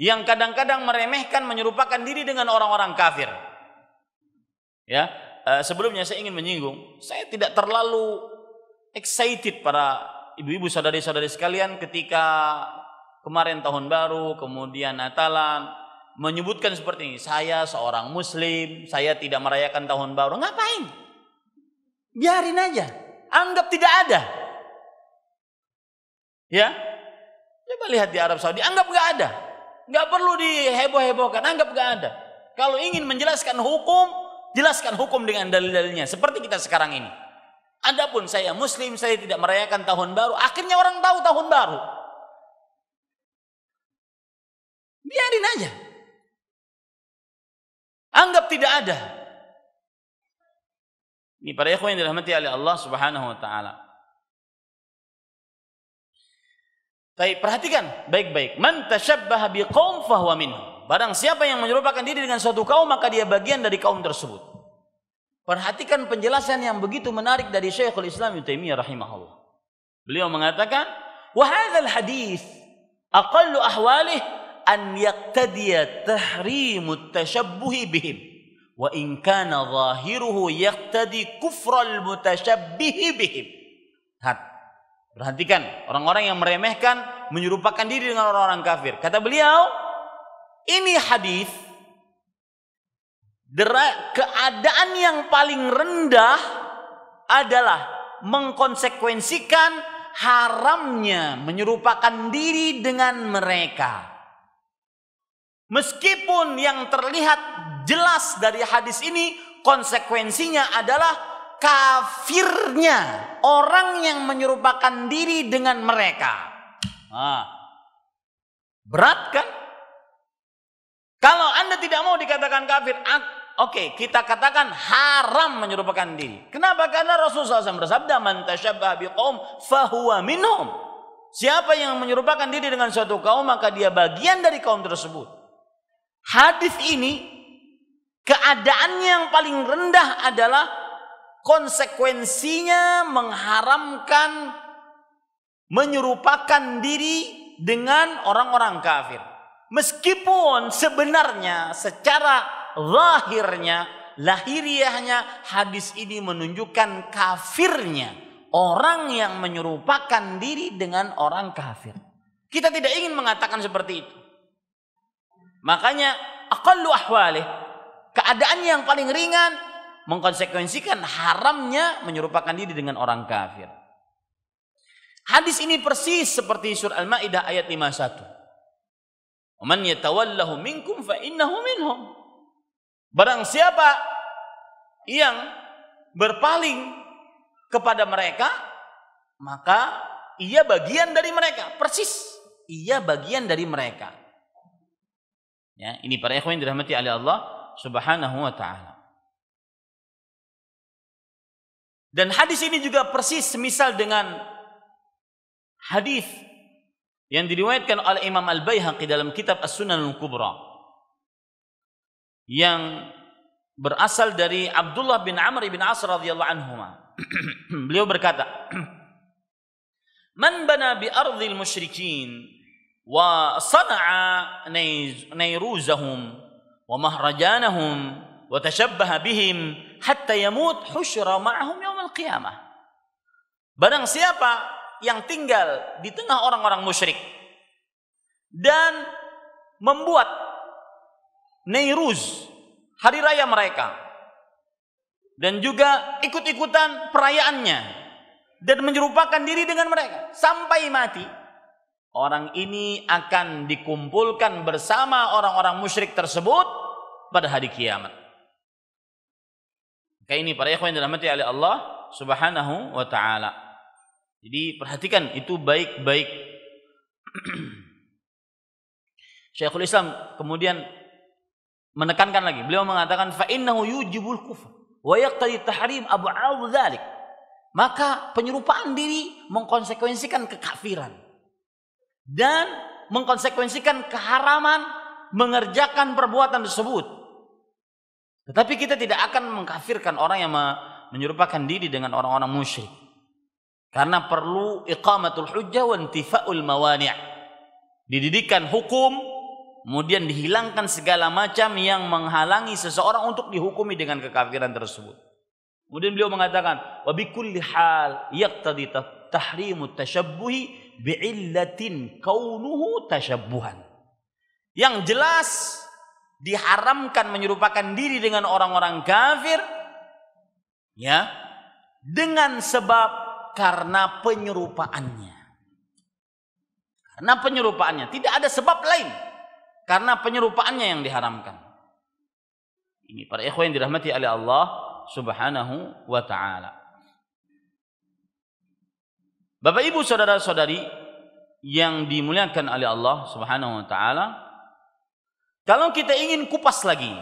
yang kadang-kadang meremehkan menyerupakan diri dengan orang-orang kafir. Ya, eh, sebelumnya saya ingin menyinggung, saya tidak terlalu excited para ibu-ibu saudari-saudari sekalian ketika kemarin tahun baru, kemudian Natalan, menyebutkan seperti ini, saya seorang muslim, saya tidak merayakan tahun baru. Ngapain? Biarin aja. Anggap tidak ada. Ya? Coba lihat di Arab Saudi, anggap nggak ada. Nggak perlu diheboh-hebohkan, anggap nggak ada. Kalau ingin menjelaskan hukum, jelaskan hukum dengan dalil-dalilnya. Seperti kita sekarang ini. Adapun saya muslim, saya tidak merayakan tahun baru. Akhirnya orang tahu tahun baru. Biarin aja. Anggap tidak ada. Ini para ikhwan yang dirahmati oleh Allah Subhanahu wa taala. Tapi perhatikan baik-baik. Man tashabbaha biqaum fahuwa minhum. Barang siapa yang menyerupakan diri dengan suatu kaum maka dia bagian dari kaum tersebut. Perhatikan penjelasan yang begitu menarik dari Syekhul Islam Ibnu Taimiyah rahimahullah. Beliau mengatakan, "Wa hadzal hadis aqallu ahwalih an yaqtadiya tahrimu tashabbuhi bihim wa in kana zahiruhu yaqtadi kufral mutashabbihi bihim. Hat. Perhatikan orang-orang yang meremehkan menyerupakan diri dengan orang-orang kafir. Kata beliau, ini hadis keadaan yang paling rendah adalah mengkonsekuensikan haramnya menyerupakan diri dengan mereka. Meskipun yang terlihat jelas dari hadis ini konsekuensinya adalah kafirnya orang yang menyerupakan diri dengan mereka. Nah, berat kan? Kalau Anda tidak mau dikatakan kafir, Oke, okay, kita katakan haram menyerupakan diri. Kenapa? Karena Rasulullah SAW bersabda, "Man tashabbaha biqaum fahuwa minhum." Siapa yang menyerupakan diri dengan suatu kaum, maka dia bagian dari kaum tersebut. Hadis ini keadaannya yang paling rendah adalah konsekuensinya mengharamkan menyerupakan diri dengan orang-orang kafir. Meskipun sebenarnya secara lahirnya, lahiriahnya hadis ini menunjukkan kafirnya. Orang yang menyerupakan diri dengan orang kafir. Kita tidak ingin mengatakan seperti itu. Makanya aqallu ahwalih, keadaan yang paling ringan mengkonsekuensikan haramnya menyerupakan diri dengan orang kafir. Hadis ini persis seperti surah Al-Maidah ayat 51. "Man yatawallahu minkum fa innahu minhum." Barang siapa yang berpaling kepada mereka, maka ia bagian dari mereka, persis ia bagian dari mereka. Ya, ini para ikhwan yang dirahmati oleh Allah Subhanahu wa taala. Dan hadis ini juga persis semisal dengan hadis yang diriwayatkan oleh Imam Al-Baihaqi dalam kitab As-Sunan Al-Kubra yang berasal dari Abdullah bin Amr bin As radhiyallahu anhu. Beliau berkata, "Man bana bi ardhil musyrikin وصنع نيروزهم ومهرجانهم وتشبه بهم حتى يموت حشر معهم يوم القيامة barang siapa yang tinggal di tengah orang-orang musyrik dan membuat Neiruz hari raya mereka dan juga ikut-ikutan perayaannya dan menyerupakan diri dengan mereka sampai mati Orang ini akan dikumpulkan bersama orang-orang musyrik tersebut pada hari kiamat. Maka ini para ikhwan yang dirahmati oleh Allah Subhanahu wa taala. Jadi perhatikan itu baik-baik. Syekhul Islam kemudian menekankan lagi. Beliau mengatakan fa innahu yujibul kufa, wa yaqtadi tahrim abu dzalik. Maka penyerupaan diri mengkonsekuensikan kekafiran dan mengkonsekuensikan keharaman mengerjakan perbuatan tersebut. Tetapi kita tidak akan mengkafirkan orang yang menyerupakan diri dengan orang-orang musyrik. Karena perlu iqamatul hujjah wa intifa'ul mawani'. Dididikan hukum kemudian dihilangkan segala macam yang menghalangi seseorang untuk dihukumi dengan kekafiran tersebut. Kemudian beliau mengatakan, "Wa bi kulli hal yaqtadi ta'hrimut tasyabbuhi bi'illatin kaunuhu Yang jelas diharamkan menyerupakan diri dengan orang-orang kafir ya dengan sebab karena penyerupaannya. Karena penyerupaannya, tidak ada sebab lain karena penyerupaannya yang diharamkan. Ini para ikhwan yang dirahmati oleh Allah Subhanahu wa taala. Bapak Ibu saudara-saudari yang dimuliakan oleh Allah Subhanahu wa taala, kalau kita ingin kupas lagi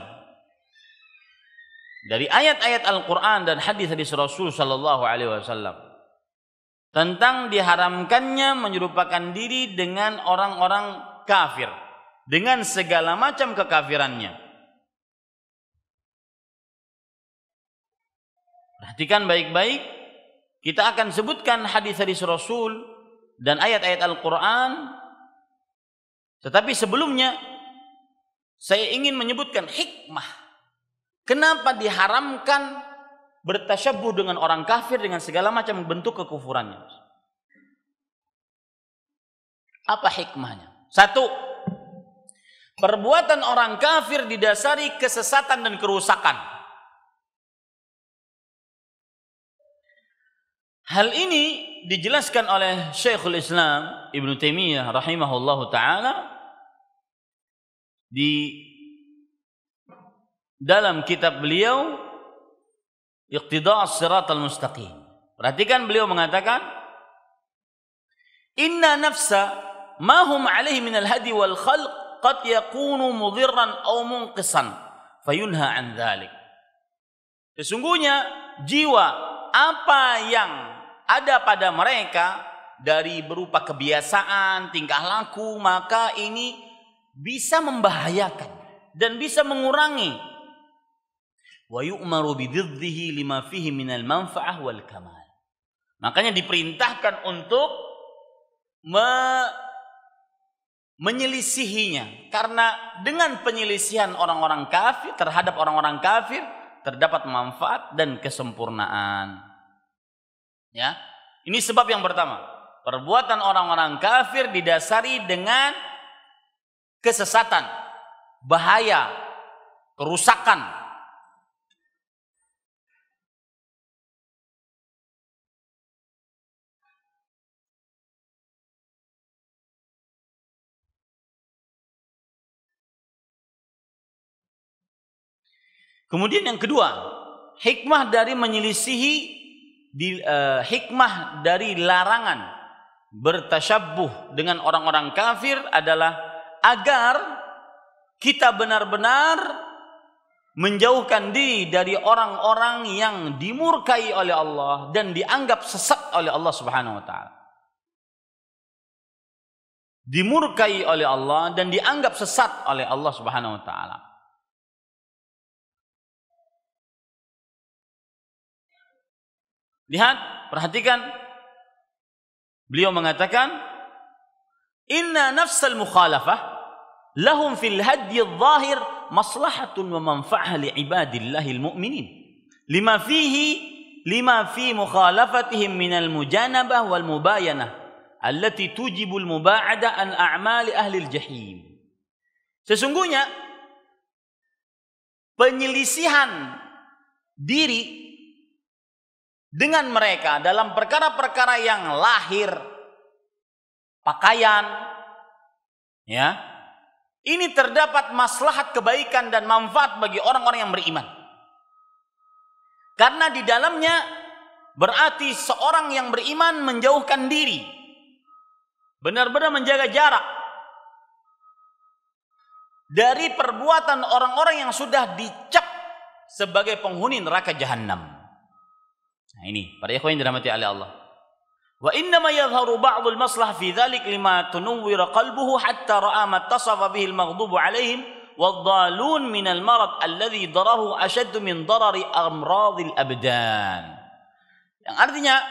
dari ayat-ayat Al-Qur'an dan hadis-hadis Rasul sallallahu alaihi wasallam tentang diharamkannya menyerupakan diri dengan orang-orang kafir dengan segala macam kekafirannya. Perhatikan baik-baik kita akan sebutkan hadis-hadis Rasul dan ayat-ayat Al-Quran. Tetapi sebelumnya, saya ingin menyebutkan hikmah. Kenapa diharamkan bertasyabuh dengan orang kafir dengan segala macam bentuk kekufurannya? Apa hikmahnya? Satu, perbuatan orang kafir didasari kesesatan dan kerusakan. Hal ini dijelaskan oleh Syekhul Islam Ibn Taimiyah rahimahullahu taala di dalam kitab beliau Iqtida' Siratal Mustaqim. Perhatikan beliau mengatakan Inna nafsa ma hum alaihi min al-hadi wal khalq qad yakunu mudhirran aw munqisan fayunha an dhalik. Sesungguhnya jiwa apa yang ada pada mereka dari berupa kebiasaan, tingkah laku, maka ini bisa membahayakan dan bisa mengurangi wa yu'maru lima fihi minal manfa'ah wal kamal. Makanya diperintahkan untuk me menyelisihinya karena dengan penyelisihan orang-orang kafir terhadap orang-orang kafir terdapat manfaat dan kesempurnaan. Ya. Ini sebab yang pertama. Perbuatan orang-orang kafir didasari dengan kesesatan, bahaya, kerusakan. Kemudian yang kedua, hikmah dari menyelisihi di, uh, hikmah dari larangan bertasyabuh dengan orang-orang kafir adalah agar kita benar-benar menjauhkan diri dari orang-orang yang dimurkai oleh Allah dan dianggap sesat oleh Allah Subhanahu wa taala. Dimurkai oleh Allah dan dianggap sesat oleh Allah Subhanahu wa taala. Lihat, perhatikan. Beliau mengatakan, "Inna nafsal mukhalafah lahum fil hadyi adh-dhahir maslahatun wa manfa'ah li ibadillahil mu'minin." Lima fihi lima fi mukhalafatihim al mujanabah wal mubayanah allati tujibul mubaada an a'mali ahli al jahim. Sesungguhnya penyelisihan diri dengan mereka dalam perkara-perkara yang lahir, pakaian, ya. Ini terdapat maslahat kebaikan dan manfaat bagi orang-orang yang beriman. Karena di dalamnya berarti seorang yang beriman menjauhkan diri. Benar-benar menjaga jarak dari perbuatan orang-orang yang sudah dicap sebagai penghuni neraka jahanam. Nah ini, para ikhwan yang dirahmati oleh Allah. Wa inna ma yadhharu al maslah fi dhalik lima tunawwira qalbuhu hatta ra'a ma tasafa bihi al-maghdubu alaihim min من المرض الذي ضرره أشد min ضرر al abdan. yang artinya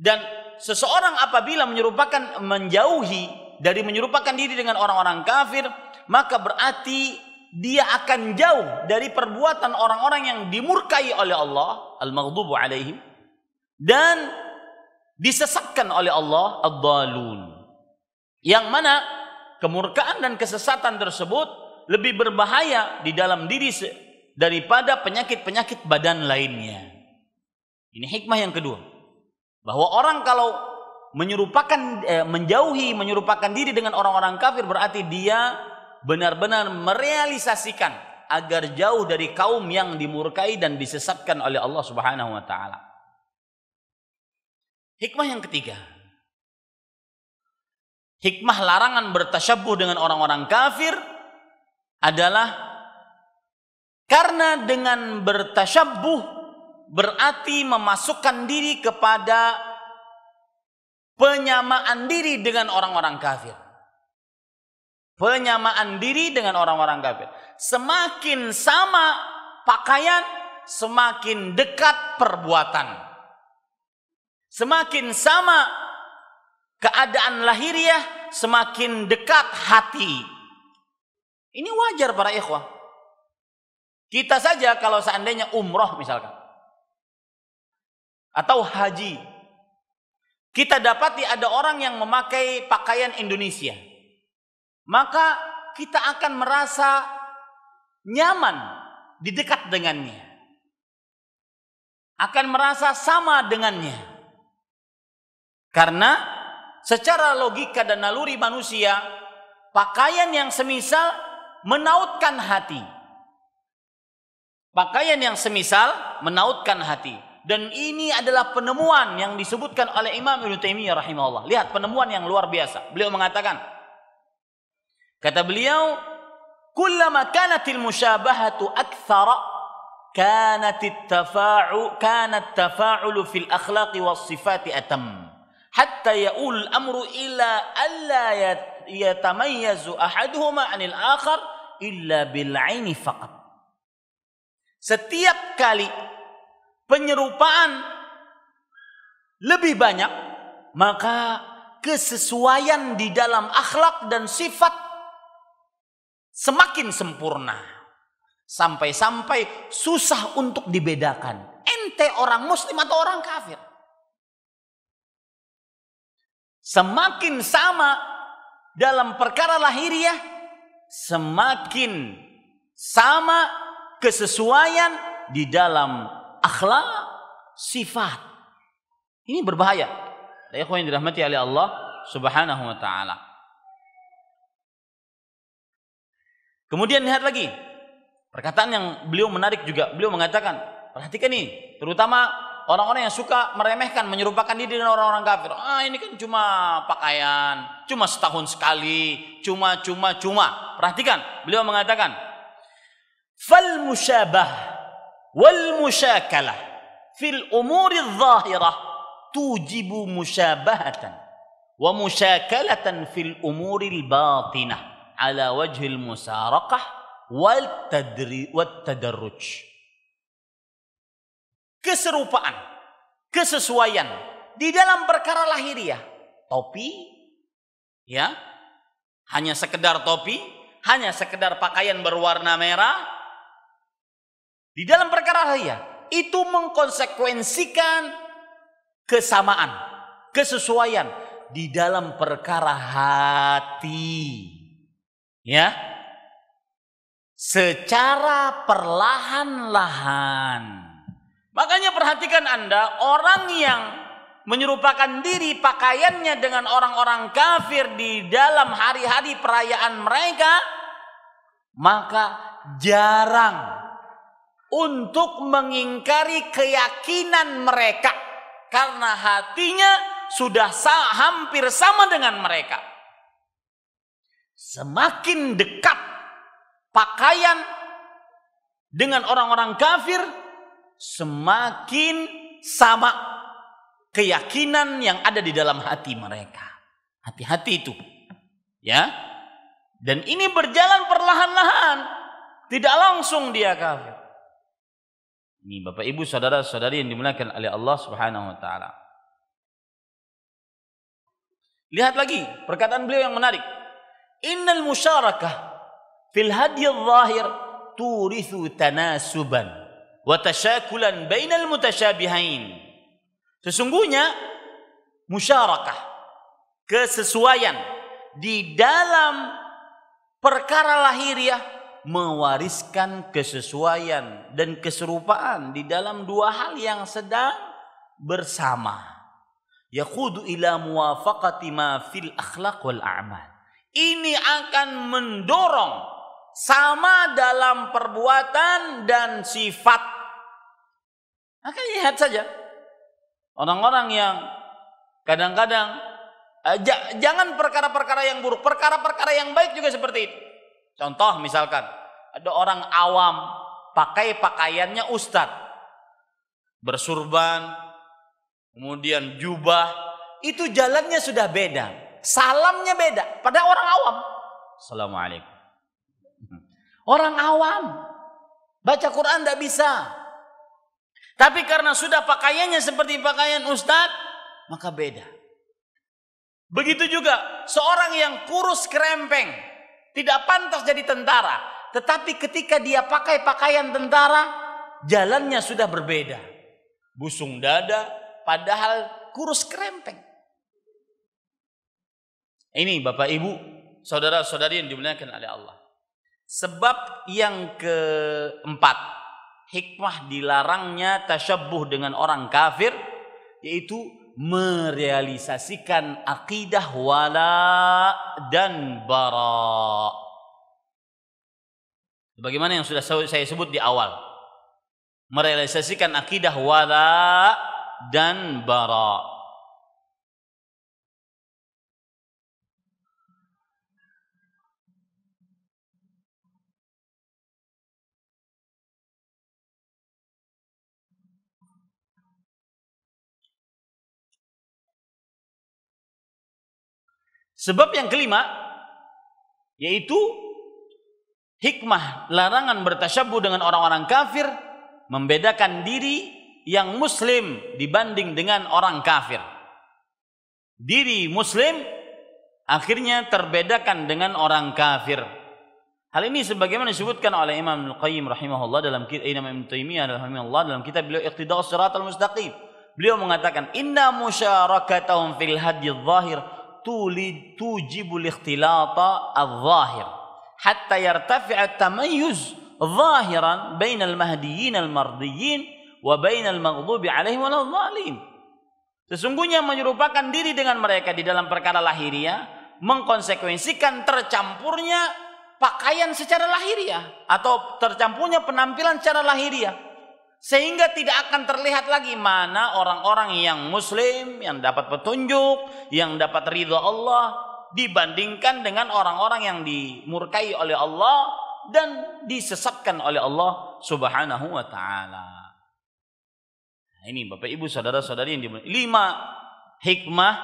dan seseorang apabila menyerupakan menjauhi dari menyerupakan diri dengan orang-orang kafir maka berarti dia akan jauh dari perbuatan orang-orang yang dimurkai oleh Allah al-maghdubu alaihim dan disesatkan oleh Allah ad-dalun yang mana kemurkaan dan kesesatan tersebut lebih berbahaya di dalam diri daripada penyakit-penyakit badan lainnya ini hikmah yang kedua bahwa orang kalau menyerupakan eh, menjauhi menyerupakan diri dengan orang-orang kafir berarti dia benar-benar merealisasikan agar jauh dari kaum yang dimurkai dan disesatkan oleh Allah Subhanahu wa taala. Hikmah yang ketiga. Hikmah larangan bertasyabuh dengan orang-orang kafir adalah karena dengan bertasyabuh berarti memasukkan diri kepada penyamaan diri dengan orang-orang kafir. Penyamaan diri dengan orang-orang kafir. Semakin sama pakaian, semakin dekat perbuatan. Semakin sama keadaan lahiriah, semakin dekat hati. Ini wajar para ikhwah. Kita saja kalau seandainya umroh misalkan. Atau haji. Kita dapati ada orang yang memakai pakaian Indonesia maka kita akan merasa nyaman di dekat dengannya. Akan merasa sama dengannya. Karena secara logika dan naluri manusia, pakaian yang semisal menautkan hati. Pakaian yang semisal menautkan hati. Dan ini adalah penemuan yang disebutkan oleh Imam Ibn Taimiyah rahimahullah. Lihat penemuan yang luar biasa. Beliau mengatakan, Kata beliau, kullama kanat al-mushabahatu akthara kanat tafau kanat tafa'ulu fil akhlaqi was sifati atam hatta ya'ul amru ila alla yatamayyazu ahaduhuma 'anil akhar illa bil 'aini faqat. Setiap kali penyerupaan lebih banyak, maka kesesuaian di dalam akhlak dan sifat semakin sempurna. Sampai-sampai susah untuk dibedakan. Ente orang muslim atau orang kafir. Semakin sama dalam perkara lahiriah, semakin sama kesesuaian di dalam akhlak sifat. Ini berbahaya. Ya dirahmati oleh Allah subhanahu wa ta'ala. Kemudian lihat lagi perkataan yang beliau menarik juga. Beliau mengatakan, perhatikan nih terutama orang-orang yang suka meremehkan, menyerupakan diri dengan orang-orang kafir. Ah ini kan cuma pakaian, cuma setahun sekali, cuma cuma cuma. Perhatikan, beliau mengatakan, fal musyabah wal musyakalah fil umuri zahirah tujibu musyabahatan wa musyakalatan fil umuri batinah ala wajhil musarakah wal tadri wat tadarruj. Keserupaan, kesesuaian di dalam perkara lahiriah. Topi ya, hanya sekedar topi, hanya sekedar pakaian berwarna merah. Di dalam perkara lahiriah itu mengkonsekuensikan kesamaan, kesesuaian di dalam perkara hati. Ya. Secara perlahan-lahan. Makanya perhatikan Anda, orang yang menyerupakan diri pakaiannya dengan orang-orang kafir di dalam hari-hari perayaan mereka, maka jarang untuk mengingkari keyakinan mereka karena hatinya sudah hampir sama dengan mereka. Semakin dekat pakaian dengan orang-orang kafir, semakin sama keyakinan yang ada di dalam hati mereka. Hati-hati itu. Ya. Dan ini berjalan perlahan-lahan. Tidak langsung dia kafir. Ini Bapak Ibu saudara-saudari yang dimuliakan oleh Allah Subhanahu wa taala. Lihat lagi perkataan beliau yang menarik. Innal musyarakah fil hadi zahir turithu tanasuban wa tasyakulan bainal mutasyabihain. Sesungguhnya musyarakah kesesuaian di dalam perkara lahiriah mewariskan kesesuaian dan keserupaan di dalam dua hal yang sedang bersama. Yaqudu ila muwafaqati ma fil akhlaq wal a'mal ini akan mendorong sama dalam perbuatan dan sifat. Maka lihat saja orang-orang yang kadang-kadang eh, jangan perkara-perkara yang buruk, perkara-perkara yang baik juga seperti itu. Contoh misalkan ada orang awam pakai pakaiannya ustad, bersurban, kemudian jubah, itu jalannya sudah beda. Salamnya beda. Pada orang awam. Assalamualaikum. Orang awam. Baca Quran tidak bisa. Tapi karena sudah pakaiannya seperti pakaian Ustadz, maka beda. Begitu juga seorang yang kurus kerempeng. Tidak pantas jadi tentara. Tetapi ketika dia pakai pakaian tentara, jalannya sudah berbeda. Busung dada, padahal kurus kerempeng. Ini Bapak Ibu, saudara-saudari yang dimuliakan oleh Allah. Sebab yang keempat, hikmah dilarangnya tasyabbuh dengan orang kafir yaitu merealisasikan akidah wala dan bara. Bagaimana yang sudah saya sebut di awal. Merealisasikan akidah wala dan bara. Sebab yang kelima yaitu hikmah larangan bertasyabuh dengan orang-orang kafir membedakan diri yang muslim dibanding dengan orang kafir. Diri muslim akhirnya terbedakan dengan orang kafir. Hal ini sebagaimana disebutkan oleh Imam Al-Qayyim rahimahullah dalam eh, Imam Ibnu Taimiyah rahimahullah dalam kitab beliau Iqtida' Shiratal Mustaqim. Beliau mengatakan inna musyarakatahum fil hadyi dhahir tulid tujibul ikhtilata al-zahir hatta yartafi'a tamayyuz zahiran bainal mahdiyin al-mardiyin wa bainal maghdubi alaihim wal zalim sesungguhnya menyerupakan diri dengan mereka di dalam perkara lahiriah mengkonsekuensikan tercampurnya pakaian secara lahiriah atau tercampurnya penampilan secara lahiriah sehingga tidak akan terlihat lagi mana orang-orang yang muslim, yang dapat petunjuk, yang dapat ridho Allah dibandingkan dengan orang-orang yang dimurkai oleh Allah dan disesatkan oleh Allah Subhanahu wa taala. Nah, ini Bapak Ibu saudara-saudari yang dimulai Lima hikmah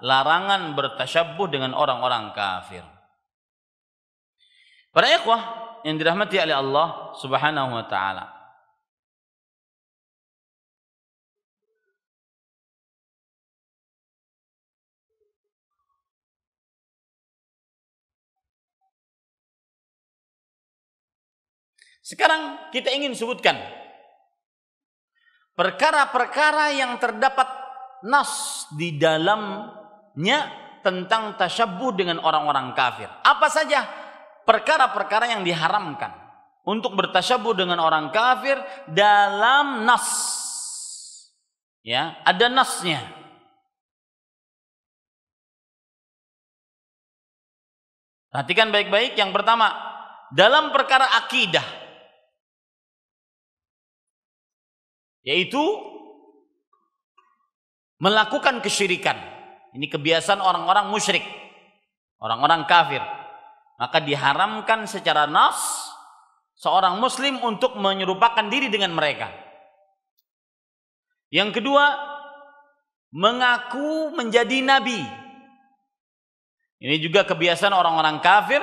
larangan bertasyabuh dengan orang-orang kafir. Para ikhwah yang dirahmati oleh Allah Subhanahu wa taala. Sekarang kita ingin sebutkan perkara-perkara yang terdapat nas di dalamnya tentang tasyabuh dengan orang-orang kafir. Apa saja perkara-perkara yang diharamkan untuk bertasyabuh dengan orang kafir dalam nas. Ya, ada nasnya. Perhatikan baik-baik yang pertama, dalam perkara akidah Yaitu melakukan kesyirikan. Ini kebiasaan orang-orang musyrik, orang-orang kafir. Maka diharamkan secara nas seorang muslim untuk menyerupakan diri dengan mereka. Yang kedua, mengaku menjadi nabi. Ini juga kebiasaan orang-orang kafir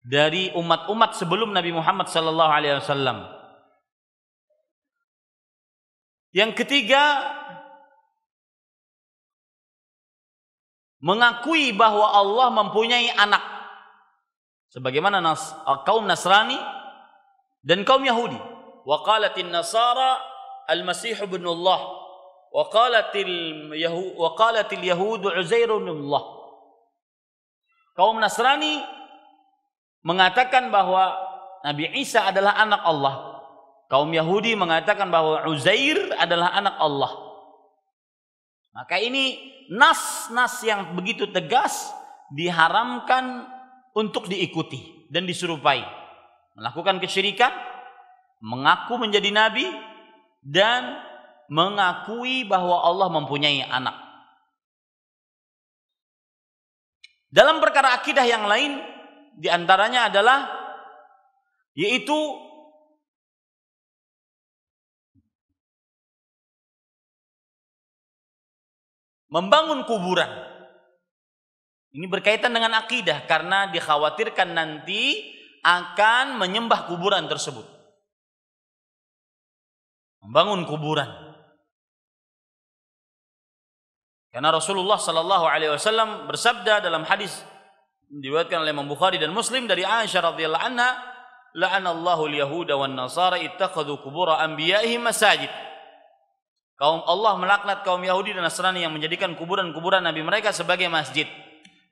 dari umat-umat sebelum Nabi Muhammad sallallahu alaihi wasallam. Yang ketiga, mengakui bahwa Allah mempunyai anak. Sebagaimana nas, kaum Nasrani dan kaum Yahudi. Wa qalatin Nasara al-Masih ibn Allah. Wa qalatil Yahud wa Yahud Uzair ibn Allah. Kaum Nasrani mengatakan bahwa Nabi Isa adalah anak Allah. Kaum Yahudi mengatakan bahwa Uzair adalah anak Allah. Maka ini nas-nas yang begitu tegas diharamkan untuk diikuti dan disurupai. Melakukan kesyirikan, mengaku menjadi nabi, dan mengakui bahwa Allah mempunyai anak. Dalam perkara akidah yang lain, diantaranya adalah yaitu membangun kuburan. Ini berkaitan dengan akidah karena dikhawatirkan nanti akan menyembah kuburan tersebut. Membangun kuburan. Karena Rasulullah Shallallahu Alaihi Wasallam bersabda dalam hadis diriwayatkan oleh Imam Bukhari dan Muslim dari Aisyah radhiyallahu anha, "La'anallahu al-yahuda wan nasara ittakhadhu qubur anbiya'ihim masajid." Kaum Allah melaknat kaum Yahudi dan Nasrani yang menjadikan kuburan-kuburan nabi mereka sebagai masjid.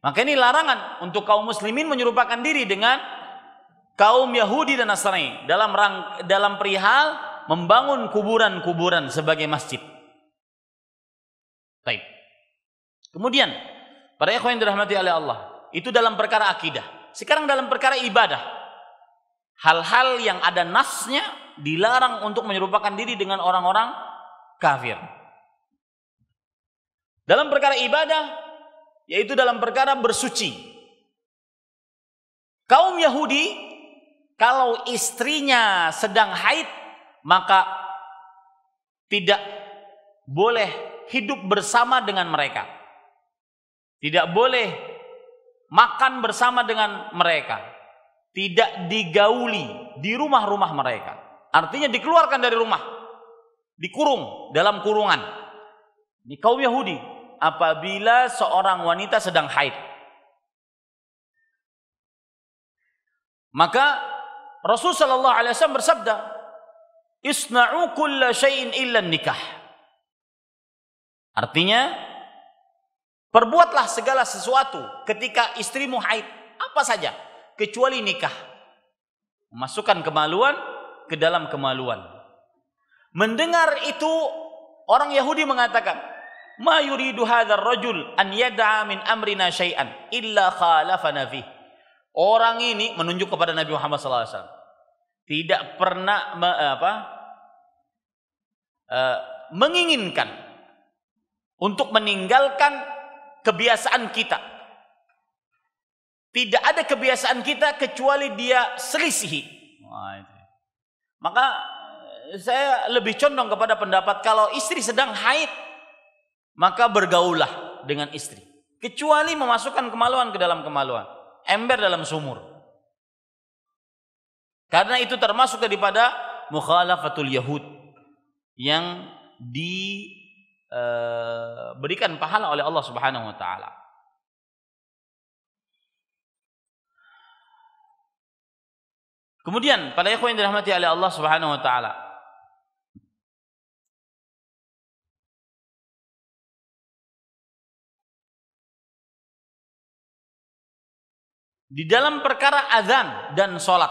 Maka ini larangan untuk kaum muslimin menyerupakan diri dengan kaum Yahudi dan Nasrani dalam rang, dalam perihal membangun kuburan-kuburan sebagai masjid. Baik. Kemudian, para ikhwan yang dirahmati oleh Allah, itu dalam perkara akidah. Sekarang dalam perkara ibadah. Hal-hal yang ada nasnya dilarang untuk menyerupakan diri dengan orang-orang kafir. Dalam perkara ibadah, yaitu dalam perkara bersuci. Kaum Yahudi, kalau istrinya sedang haid, maka tidak boleh hidup bersama dengan mereka. Tidak boleh makan bersama dengan mereka. Tidak digauli di rumah-rumah mereka. Artinya dikeluarkan dari rumah dikurung dalam kurungan di kaum Yahudi apabila seorang wanita sedang haid. Maka Rasul sallallahu alaihi wasallam bersabda, "Isna'u kulla syai'in illa nikah." Artinya, perbuatlah segala sesuatu ketika istrimu haid, apa saja kecuali nikah. Memasukkan kemaluan ke dalam kemaluan. Mendengar itu orang Yahudi mengatakan, "Ma yuridu hadzal rajul an yad'a min amrina syai'an illa khalafana fi." Orang ini menunjuk kepada Nabi Muhammad SAW. Tidak pernah me, eh, apa, e, menginginkan untuk meninggalkan kebiasaan kita. Tidak ada kebiasaan kita kecuali dia selisihi. Maka saya lebih condong kepada pendapat kalau istri sedang haid maka bergaulah dengan istri kecuali memasukkan kemaluan ke dalam kemaluan ember dalam sumur karena itu termasuk daripada mukhalafatul yahud yang diberikan eh, e, pahala oleh Allah Subhanahu wa taala Kemudian pada ikhwan yang dirahmati oleh Allah Subhanahu wa taala, di dalam perkara azan dan sholat.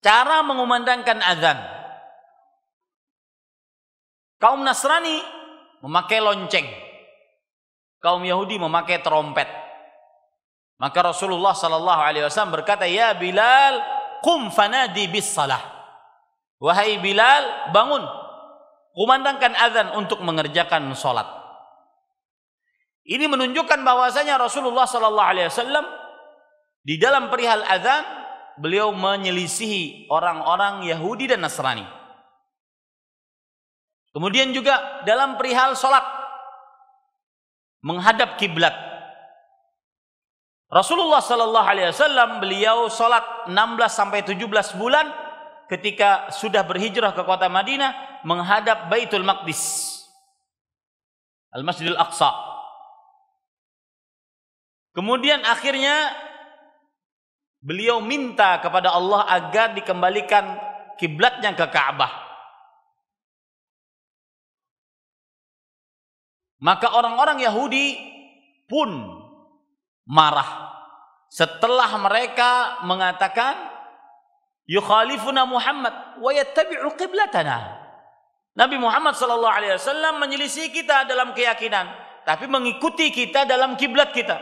Cara mengumandangkan azan. Kaum Nasrani memakai lonceng. Kaum Yahudi memakai trompet. Maka Rasulullah Shallallahu Alaihi Wasallam berkata, Ya Bilal, kum fanadi bis salah. Wahai Bilal, bangun. Kumandangkan azan untuk mengerjakan sholat. Ini menunjukkan bahwasanya Rasulullah Shallallahu Alaihi Wasallam di dalam perihal azan, beliau menyelisihi orang-orang Yahudi dan Nasrani. Kemudian juga dalam perihal sholat, menghadap kiblat. Rasulullah Shallallahu Alaihi Wasallam beliau sholat 16 sampai 17 bulan ketika sudah berhijrah ke kota Madinah menghadap Baitul Maqdis. Al-Masjidil Aqsa. Kemudian akhirnya Beliau minta kepada Allah agar dikembalikan kiblatnya ke Ka'bah. Maka orang-orang Yahudi pun marah setelah mereka mengatakan yukhalifuna Muhammad wa yattabi'u qiblatana. Nabi Muhammad sallallahu alaihi wasallam menyelisih kita dalam keyakinan tapi mengikuti kita dalam kiblat kita.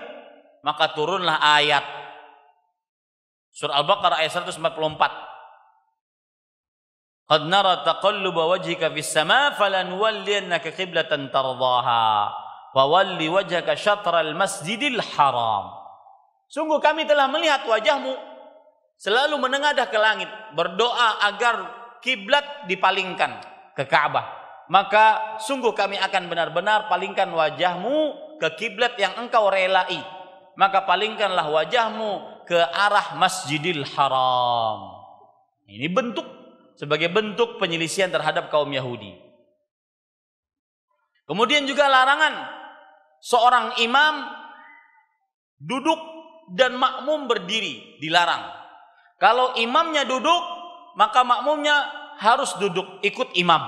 Maka turunlah ayat Surah Al-Baqarah ayat 144. Qad nara taqalluba wajhika fis sama falanuwalliyannaka qiblatan tardaha wa walli wajhaka syatral masjidil haram. Sungguh kami telah melihat wajahmu selalu menengadah ke langit, berdoa agar kiblat dipalingkan ke Ka'bah. Maka sungguh kami akan benar-benar palingkan wajahmu ke kiblat yang engkau relai. Maka palingkanlah wajahmu ke arah Masjidil Haram. Ini bentuk sebagai bentuk penyelisihan terhadap kaum Yahudi. Kemudian juga larangan seorang imam duduk dan makmum berdiri dilarang. Kalau imamnya duduk, maka makmumnya harus duduk ikut imam.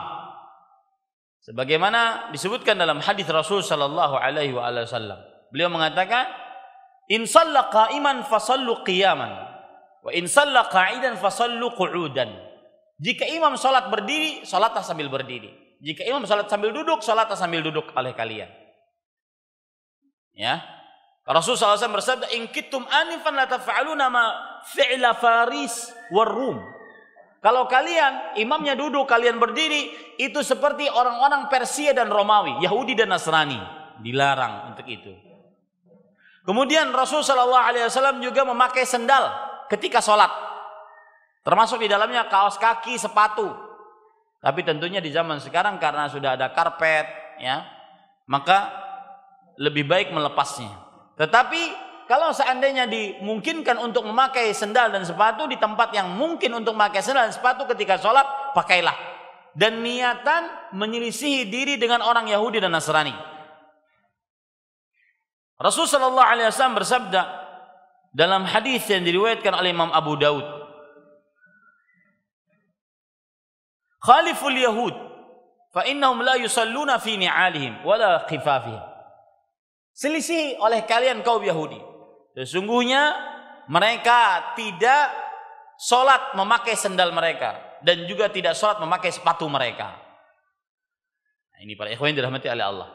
Sebagaimana disebutkan dalam hadis Rasul Shallallahu Alaihi Wasallam, beliau mengatakan, In shalla qa'iman fasallu qiyaman wa in shalla qa'idan fasallu qu'udan. Jika imam salat berdiri, salatlah sambil berdiri. Jika imam salat sambil duduk, salatlah sambil duduk oleh kalian. Ya. Rasul SAW bersabda, "In kittum anifan la taf'aluna ma fi'la Faris war Rum." Kalau kalian imamnya duduk, kalian berdiri, itu seperti orang-orang Persia dan Romawi, Yahudi dan Nasrani. Dilarang untuk itu. Kemudian Rasul Shallallahu Alaihi Wasallam juga memakai sendal ketika sholat, termasuk di dalamnya kaos kaki, sepatu. Tapi tentunya di zaman sekarang karena sudah ada karpet, ya, maka lebih baik melepasnya. Tetapi kalau seandainya dimungkinkan untuk memakai sendal dan sepatu di tempat yang mungkin untuk memakai sendal dan sepatu ketika sholat, pakailah. Dan niatan menyelisihi diri dengan orang Yahudi dan Nasrani. Rasul sallallahu alaihi wasallam bersabda dalam hadis yang diriwayatkan oleh Imam Abu Daud. Khaliful Yahud fa innahum la yusalluna fi ni'alihim wala khifafihim. Selisih oleh kalian kaum Yahudi. Sesungguhnya mereka tidak sholat memakai sendal mereka dan juga tidak sholat memakai sepatu mereka. Nah, ini para ikhwan dirahmati oleh Allah.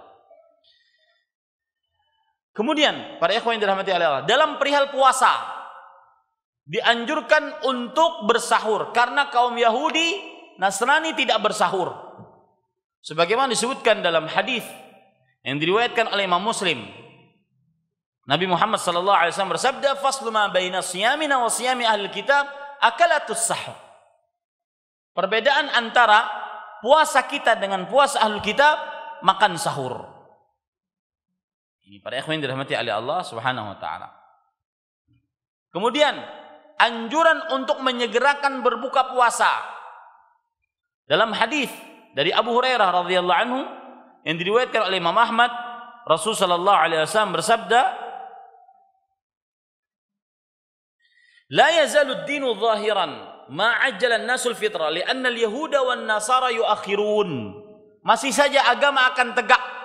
Kemudian para ikhwan yang dirahmati Allah, dalam perihal puasa dianjurkan untuk bersahur karena kaum Yahudi Nasrani tidak bersahur. Sebagaimana disebutkan dalam hadis yang diriwayatkan oleh Imam Muslim. Nabi Muhammad sallallahu alaihi wasallam bersabda, "Faslu ma baina siyamina wa siyami ahli kitab akalatus sahur." Perbedaan antara puasa kita dengan puasa ahli kitab makan sahur. Ini Para ikhwan dirahmati oleh Allah Subhanahu wa taala. Kemudian anjuran untuk menyegerakan berbuka puasa. Dalam hadis dari Abu Hurairah radhiyallahu anhu yang diriwayatkan oleh Imam Ahmad, Rasul sallallahu alaihi wasallam bersabda, "La yazalu ad-dinu ما ma ajjala an-nasul fitra li'anna al-yahuda wan-nasara yu'akhirun." Masih saja agama akan tegak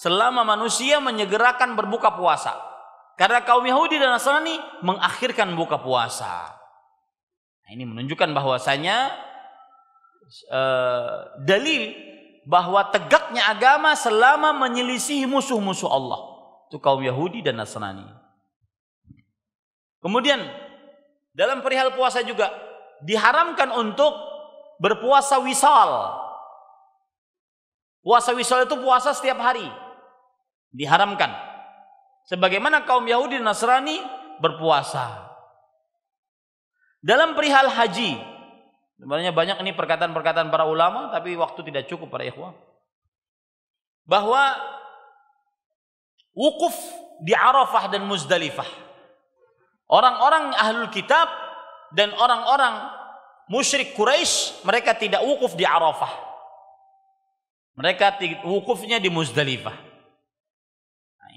selama manusia menyegerakan berbuka puasa. Karena kaum Yahudi dan Nasrani mengakhirkan buka puasa. Nah, ini menunjukkan bahwasanya e, dalil bahwa tegaknya agama selama menyelisihi musuh-musuh Allah. Itu kaum Yahudi dan Nasrani. Kemudian dalam perihal puasa juga diharamkan untuk berpuasa wisal. Puasa wisal itu puasa setiap hari diharamkan. Sebagaimana kaum Yahudi dan Nasrani berpuasa. Dalam perihal haji, sebenarnya banyak ini perkataan-perkataan para ulama, tapi waktu tidak cukup para ikhwah. Bahwa wukuf di Arafah dan Muzdalifah. Orang-orang ahlul kitab dan orang-orang musyrik Quraisy mereka tidak wukuf di Arafah. Mereka wukufnya di Muzdalifah.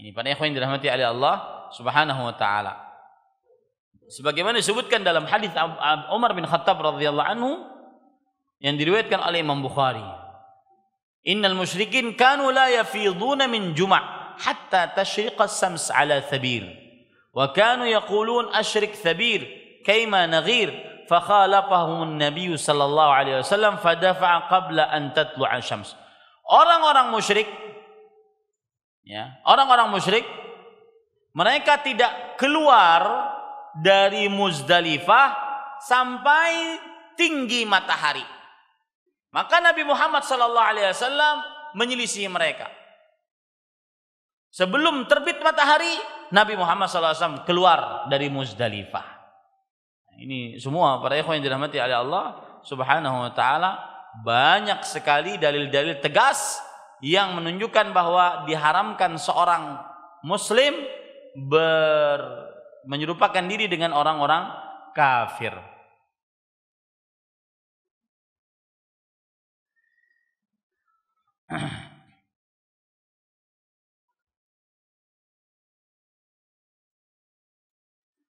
Ini para ikhwan yang dirahmati oleh Allah Subhanahu wa taala. Sebagaimana disebutkan dalam hadis Umar bin Khattab radhiyallahu anhu yang diriwayatkan oleh Imam Bukhari. Innal musyrikin kanu la yafiduna min Jum'ah hatta tashriqa sams ala thabir. Wa kanu yaqulun asyrik thabir kayma naghir fakhalafahum Nabi sallallahu alaihi wasallam fadafa'a qabla an tatlu'a syams. Orang-orang musyrik Ya, orang-orang musyrik mereka tidak keluar dari Muzdalifah sampai tinggi matahari. Maka Nabi Muhammad sallallahu alaihi wasallam menyelisih mereka. Sebelum terbit matahari, Nabi Muhammad SAW keluar dari Muzdalifah. Ini semua para ikhwan yang dirahmati oleh Allah Subhanahu wa taala banyak sekali dalil-dalil tegas yang menunjukkan bahwa diharamkan seorang muslim ber menyerupakan diri dengan orang-orang kafir.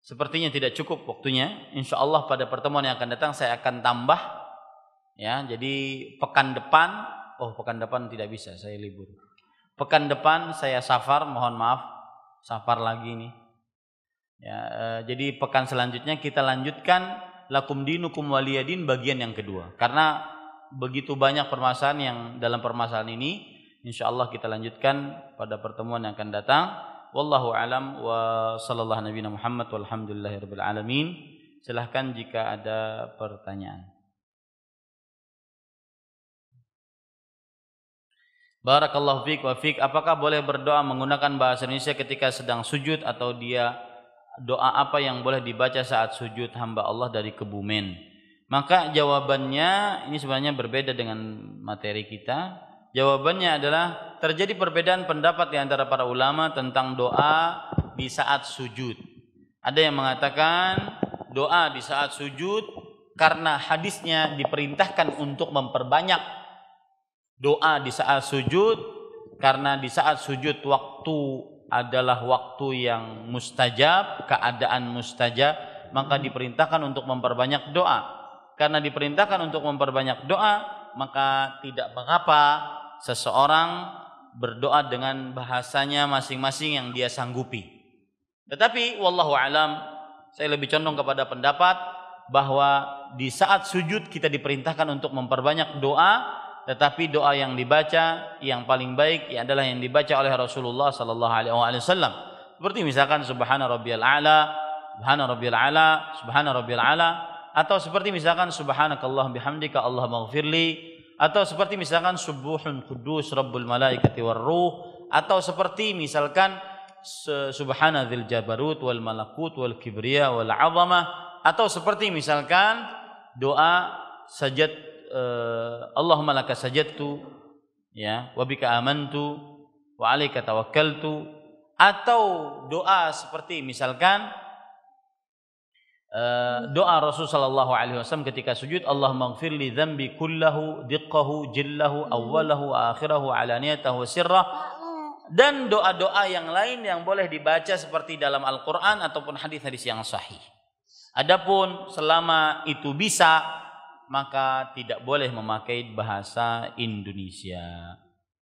Sepertinya tidak cukup waktunya. Insya Allah pada pertemuan yang akan datang saya akan tambah. Ya, jadi pekan depan oh pekan depan tidak bisa, saya libur. Pekan depan saya safar, mohon maaf, safar lagi nih. Ya, e, jadi pekan selanjutnya kita lanjutkan lakum dinukum waliyadin bagian yang kedua. Karena begitu banyak permasalahan yang dalam permasalahan ini, insyaallah kita lanjutkan pada pertemuan yang akan datang. Wallahu alam wa sallallahu nabiyana Muhammad walhamdulillahirabbil alamin. Silahkan jika ada pertanyaan. Barakallahu fiq wa fiq. Apakah boleh berdoa menggunakan bahasa Indonesia ketika sedang sujud atau dia doa apa yang boleh dibaca saat sujud hamba Allah dari kebumen? Maka jawabannya ini sebenarnya berbeda dengan materi kita. Jawabannya adalah terjadi perbedaan pendapat di antara para ulama tentang doa di saat sujud. Ada yang mengatakan doa di saat sujud karena hadisnya diperintahkan untuk memperbanyak doa di saat sujud karena di saat sujud waktu adalah waktu yang mustajab, keadaan mustajab, maka diperintahkan untuk memperbanyak doa. Karena diperintahkan untuk memperbanyak doa, maka tidak mengapa seseorang berdoa dengan bahasanya masing-masing yang dia sanggupi. Tetapi wallahu alam, saya lebih condong kepada pendapat bahwa di saat sujud kita diperintahkan untuk memperbanyak doa tetapi doa yang dibaca yang paling baik ya adalah yang dibaca oleh Rasulullah sallallahu alaihi wasallam. Seperti misalkan subhana rabbiyal a'la, subhana rabbiyal a'la, subhana rabbiyal a'la atau seperti misalkan subhanakallah bihamdika Allah maghfirli atau seperti misalkan subuhun kudus rabbul malaikati war atau seperti misalkan subhana dzil jabarut wal malakut wal kibriya wal azamah atau seperti misalkan doa sajad Eh, Allahumma laka sajadtu ya wa bika amantu wa alaika tawakkaltu atau doa seperti misalkan eh, doa Rasul sallallahu alaihi wasallam ketika sujud Allahumma ighfirli dzambi kullahu diqqahu jillahu awwalahu akhirahu alaniyatahu sirrah dan doa-doa yang lain yang boleh dibaca seperti dalam Al-Qur'an ataupun hadis-hadis yang sahih. Adapun selama itu bisa maka tidak boleh memakai bahasa Indonesia.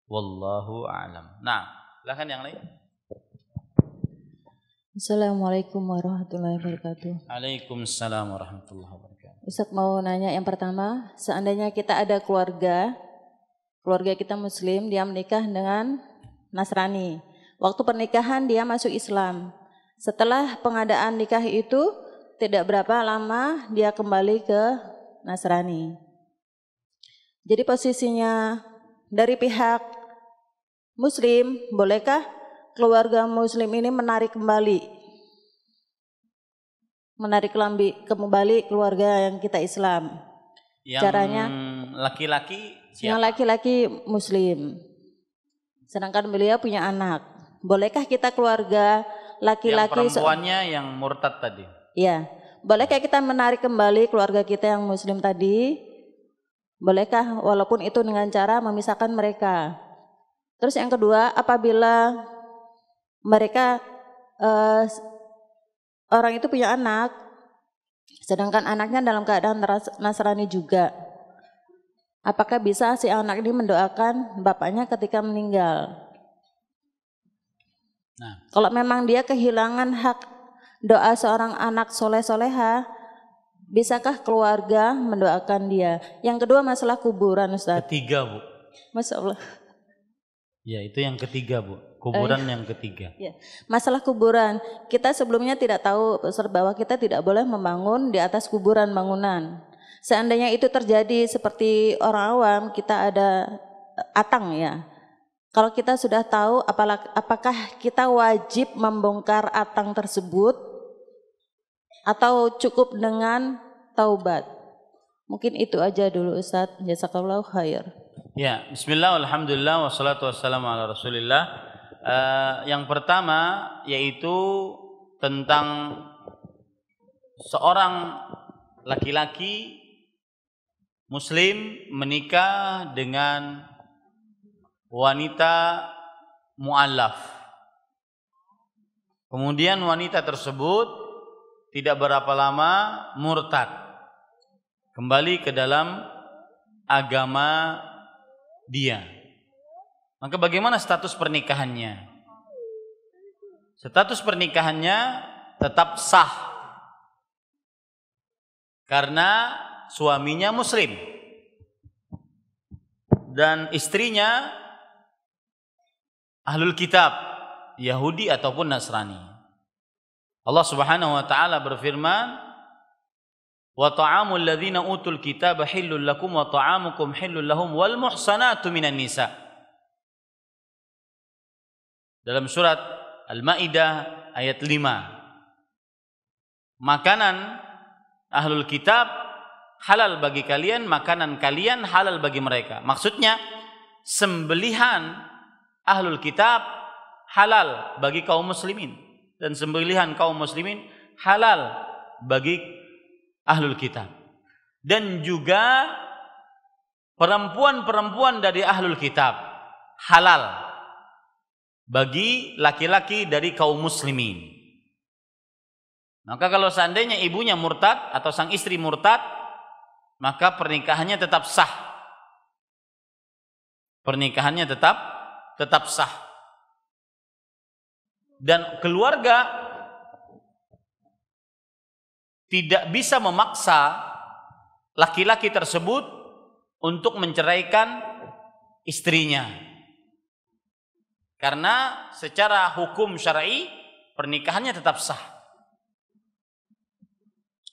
Wallahu alam. Nah, silakan yang lain. Assalamualaikum warahmatullahi wabarakatuh. Waalaikumsalam warahmatullahi wabarakatuh. Ustaz mau nanya yang pertama, seandainya kita ada keluarga, keluarga kita muslim, dia menikah dengan Nasrani. Waktu pernikahan dia masuk Islam. Setelah pengadaan nikah itu tidak berapa lama dia kembali ke Nasrani. Jadi posisinya dari pihak muslim, bolehkah keluarga muslim ini menarik kembali menarik lambi kembali keluarga yang kita Islam. Yang Caranya laki-laki Yang laki-laki muslim. Sedangkan beliau punya anak. Bolehkah kita keluarga laki-laki yang perempuannya yang murtad tadi? Iya bolehkah kita menarik kembali keluarga kita yang muslim tadi? Bolehkah walaupun itu dengan cara memisahkan mereka? Terus yang kedua, apabila mereka eh, orang itu punya anak, sedangkan anaknya dalam keadaan Nasrani juga, apakah bisa si anak ini mendoakan bapaknya ketika meninggal? Nah. Kalau memang dia kehilangan hak doa seorang anak soleh-soleha, bisakah keluarga mendoakan dia? Yang kedua masalah kuburan Ustaz. Ketiga Bu. masalah. Ya itu yang ketiga Bu. Kuburan eh, yang ketiga. Ya. Masalah kuburan, kita sebelumnya tidak tahu bahwa kita tidak boleh membangun di atas kuburan bangunan. Seandainya itu terjadi seperti orang awam, kita ada atang ya. Kalau kita sudah tahu apakah kita wajib membongkar atang tersebut atau cukup dengan taubat? Mungkin itu aja dulu Ustaz. Jazakallahu khair. Ya, bismillah alhamdulillah wassalatu wassalamu ala Rasulillah. Uh, yang pertama yaitu tentang seorang laki-laki muslim menikah dengan wanita mualaf. Kemudian wanita tersebut tidak berapa lama murtad kembali ke dalam agama dia maka bagaimana status pernikahannya status pernikahannya tetap sah karena suaminya muslim dan istrinya ahlul kitab Yahudi ataupun Nasrani Allah Subhanahu wa taala berfirman, "Wa ta'amul ladzina utul kitaba halul lakum wa ta'amukum halul lahum wal muhsanatu minan nisa." Dalam surat Al-Maidah ayat 5. Makanan ahlul kitab halal bagi kalian, makanan kalian halal bagi mereka. Maksudnya sembelihan ahlul kitab halal bagi kaum muslimin dan sembelihan kaum muslimin halal bagi ahlul kitab. Dan juga perempuan-perempuan dari ahlul kitab halal bagi laki-laki dari kaum muslimin. Maka kalau seandainya ibunya murtad atau sang istri murtad, maka pernikahannya tetap sah. Pernikahannya tetap tetap sah dan keluarga tidak bisa memaksa laki-laki tersebut untuk menceraikan istrinya. Karena secara hukum syar'i pernikahannya tetap sah.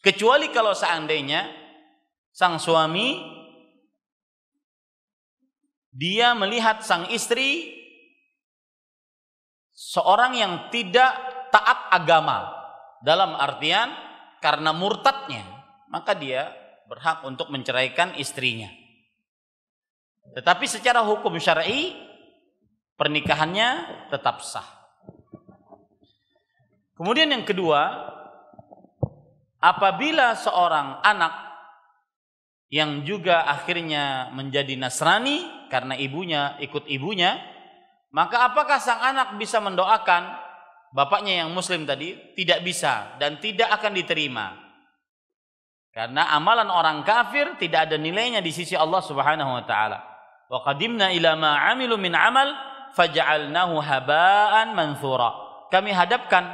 Kecuali kalau seandainya sang suami dia melihat sang istri seorang yang tidak taat agama dalam artian karena murtadnya maka dia berhak untuk menceraikan istrinya tetapi secara hukum syar'i pernikahannya tetap sah kemudian yang kedua apabila seorang anak yang juga akhirnya menjadi Nasrani karena ibunya ikut ibunya maka apakah sang anak bisa mendoakan bapaknya yang muslim tadi? Tidak bisa dan tidak akan diterima. Karena amalan orang kafir tidak ada nilainya di sisi Allah Subhanahu wa taala. Wa qadimna ila ma amilu min amal faj'alnahu haba'an manthura. Kami hadapkan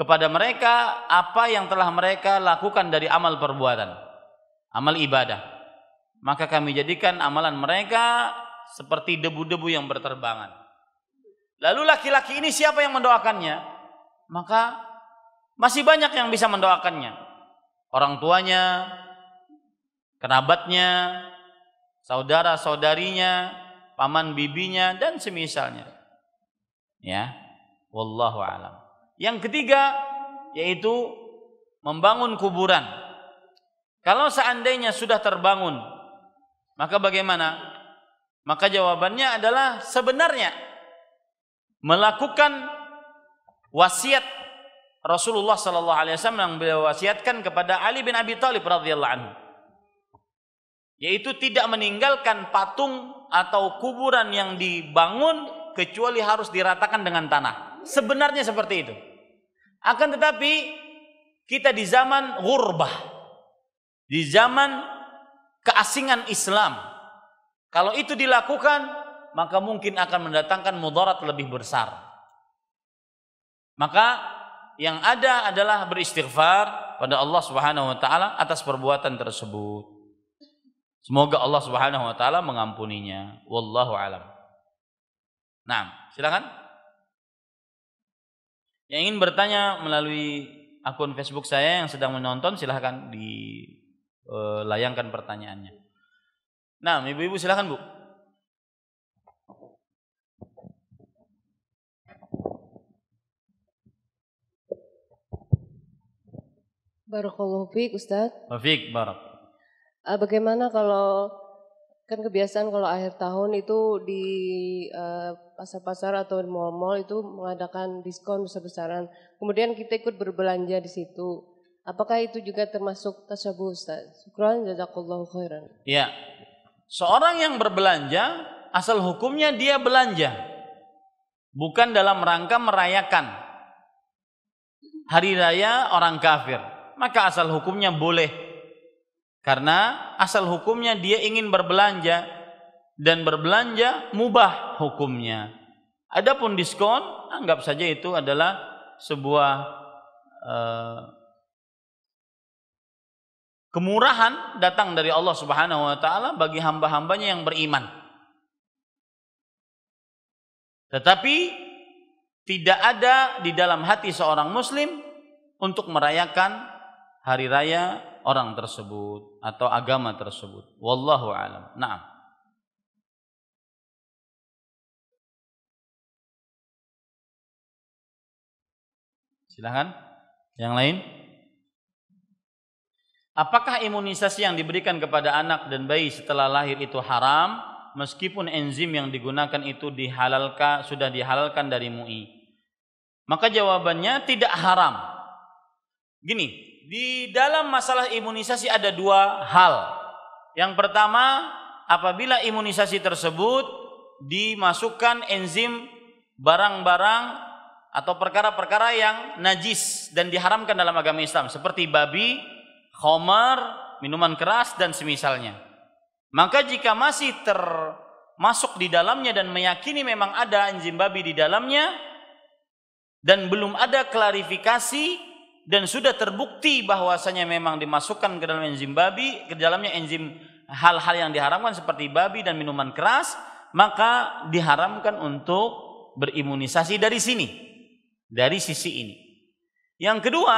kepada mereka apa yang telah mereka lakukan dari amal perbuatan, amal ibadah. Maka kami jadikan amalan mereka seperti debu-debu yang berterbangan. Lalu laki-laki ini siapa yang mendoakannya? Maka masih banyak yang bisa mendoakannya. Orang tuanya, kerabatnya, saudara-saudarinya, paman bibinya dan semisalnya. Ya. Wallahu alam. Yang ketiga yaitu membangun kuburan. Kalau seandainya sudah terbangun, maka bagaimana? Maka jawabannya adalah sebenarnya melakukan wasiat Rasulullah sallallahu alaihi wasallam yang beliau wasiatkan kepada Ali bin Abi Thalib radhiyallahu anhu yaitu tidak meninggalkan patung atau kuburan yang dibangun kecuali harus diratakan dengan tanah. Sebenarnya seperti itu. Akan tetapi kita di zaman ghurbah, di zaman keasingan Islam, kalau itu dilakukan, maka mungkin akan mendatangkan mudarat lebih besar. Maka yang ada adalah beristighfar pada Allah Subhanahu wa taala atas perbuatan tersebut. Semoga Allah Subhanahu wa taala mengampuninya. Wallahu alam. Nah, silakan. Yang ingin bertanya melalui akun Facebook saya yang sedang menonton silahkan dilayangkan eh, pertanyaannya. Nah, ibu-ibu silakan, Bu. Barakallahu fiik, Ustaz. barak. Eh, bagaimana kalau kan kebiasaan kalau akhir tahun itu di eh, pasar-pasar atau di mall-mall itu mengadakan diskon besar-besaran. Kemudian kita ikut berbelanja di situ. Apakah itu juga termasuk tasabuh Ustaz? Syukran jazakallahu khairan. Iya, seorang yang berbelanja asal hukumnya dia belanja bukan dalam rangka merayakan hari raya orang kafir maka asal hukumnya boleh karena asal hukumnya dia ingin berbelanja dan berbelanja mubah hukumnya adapun diskon anggap saja itu adalah sebuah uh, Kemurahan datang dari Allah Subhanahu wa taala bagi hamba-hambanya yang beriman. Tetapi tidak ada di dalam hati seorang muslim untuk merayakan hari raya orang tersebut atau agama tersebut. Wallahu alam. Naam. Silahkan. Yang lain? Apakah imunisasi yang diberikan kepada anak dan bayi setelah lahir itu haram meskipun enzim yang digunakan itu dihalalkan sudah dihalalkan dari MUI? Maka jawabannya tidak haram. Gini, di dalam masalah imunisasi ada dua hal. Yang pertama, apabila imunisasi tersebut dimasukkan enzim barang-barang atau perkara-perkara yang najis dan diharamkan dalam agama Islam seperti babi, khomar, minuman keras dan semisalnya. Maka jika masih termasuk di dalamnya dan meyakini memang ada anjing babi di dalamnya dan belum ada klarifikasi dan sudah terbukti bahwasanya memang dimasukkan ke dalam enzim babi, ke dalamnya enzim hal-hal yang diharamkan seperti babi dan minuman keras, maka diharamkan untuk berimunisasi dari sini, dari sisi ini. Yang kedua,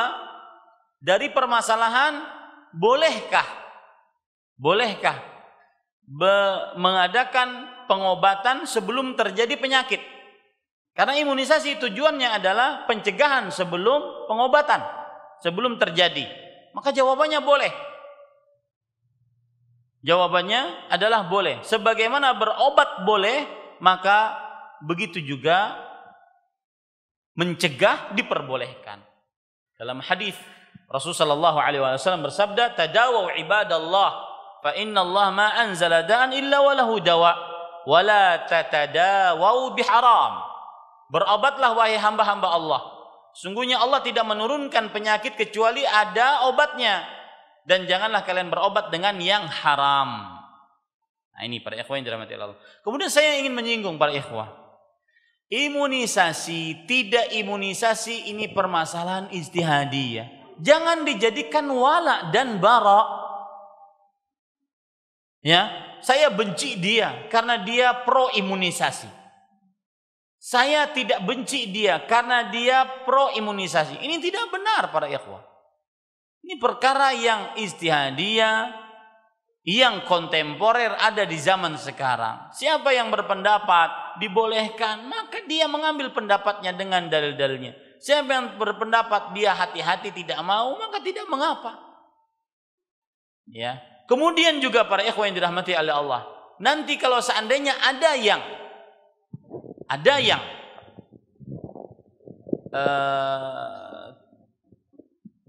dari permasalahan bolehkah bolehkah be- mengadakan pengobatan sebelum terjadi penyakit? Karena imunisasi tujuannya adalah pencegahan sebelum pengobatan, sebelum terjadi. Maka jawabannya boleh. Jawabannya adalah boleh. Sebagaimana berobat boleh, maka begitu juga mencegah diperbolehkan. Dalam hadis Rasul sallallahu alaihi wasallam bersabda, "Tadawau ibadallah, fa inna Allah ma anzala da'an illa walahu dawa, wa la tatadawau biharam." Berobatlah wahai hamba-hamba Allah. Sungguhnya Allah tidak menurunkan penyakit kecuali ada obatnya. Dan janganlah kalian berobat dengan yang haram. Nah ini para ikhwah yang dirahmati Allah. Kemudian saya ingin menyinggung para ikhwah. Imunisasi, tidak imunisasi ini permasalahan ya jangan dijadikan wala dan bara. Ya, saya benci dia karena dia pro imunisasi. Saya tidak benci dia karena dia pro imunisasi. Ini tidak benar para ikhwah. Ini perkara yang istihadiah, yang kontemporer ada di zaman sekarang. Siapa yang berpendapat dibolehkan, maka dia mengambil pendapatnya dengan dalil-dalilnya. Siapa yang berpendapat dia hati-hati tidak mau, maka tidak mengapa. Ya. Kemudian juga para ikhwan yang dirahmati oleh Allah. Nanti kalau seandainya ada yang ada yang uh,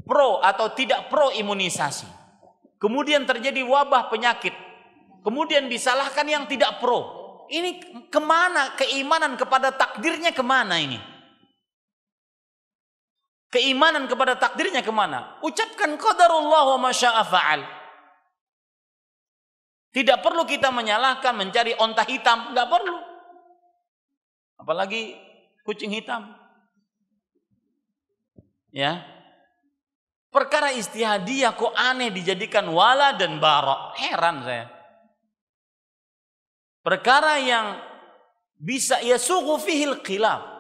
pro atau tidak pro imunisasi. Kemudian terjadi wabah penyakit. Kemudian disalahkan yang tidak pro. Ini kemana keimanan kepada takdirnya kemana ini? Keimanan kepada takdirnya kemana? Ucapkan qadarullah wa masya'afa'al. Tidak perlu kita menyalahkan mencari onta hitam. Tidak perlu. Apalagi kucing hitam. Ya. Perkara istihadiyah kok aneh dijadikan wala dan barok. Heran saya. Perkara yang bisa ya suhu fihil khilaf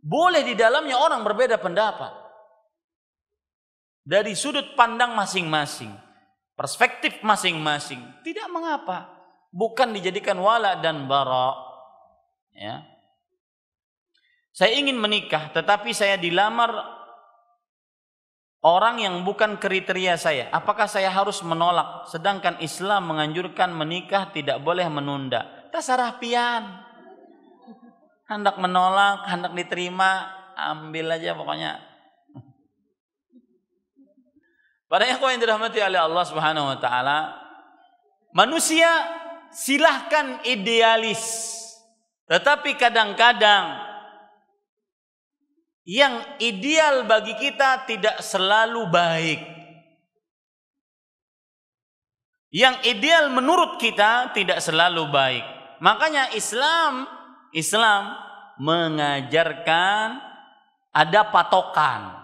boleh di dalamnya orang berbeda pendapat. Dari sudut pandang masing-masing, perspektif masing-masing, tidak mengapa. Bukan dijadikan wala dan bara. Ya. Saya ingin menikah, tetapi saya dilamar orang yang bukan kriteria saya. Apakah saya harus menolak? Sedangkan Islam menganjurkan menikah tidak boleh menunda. Tasarah pian hendak menolak, hendak diterima, ambil aja pokoknya. Para ikhwan yang dirahmati oleh Allah Subhanahu wa taala, manusia silahkan idealis. Tetapi kadang-kadang yang ideal bagi kita tidak selalu baik. Yang ideal menurut kita tidak selalu baik. Makanya Islam Islam mengajarkan ada patokan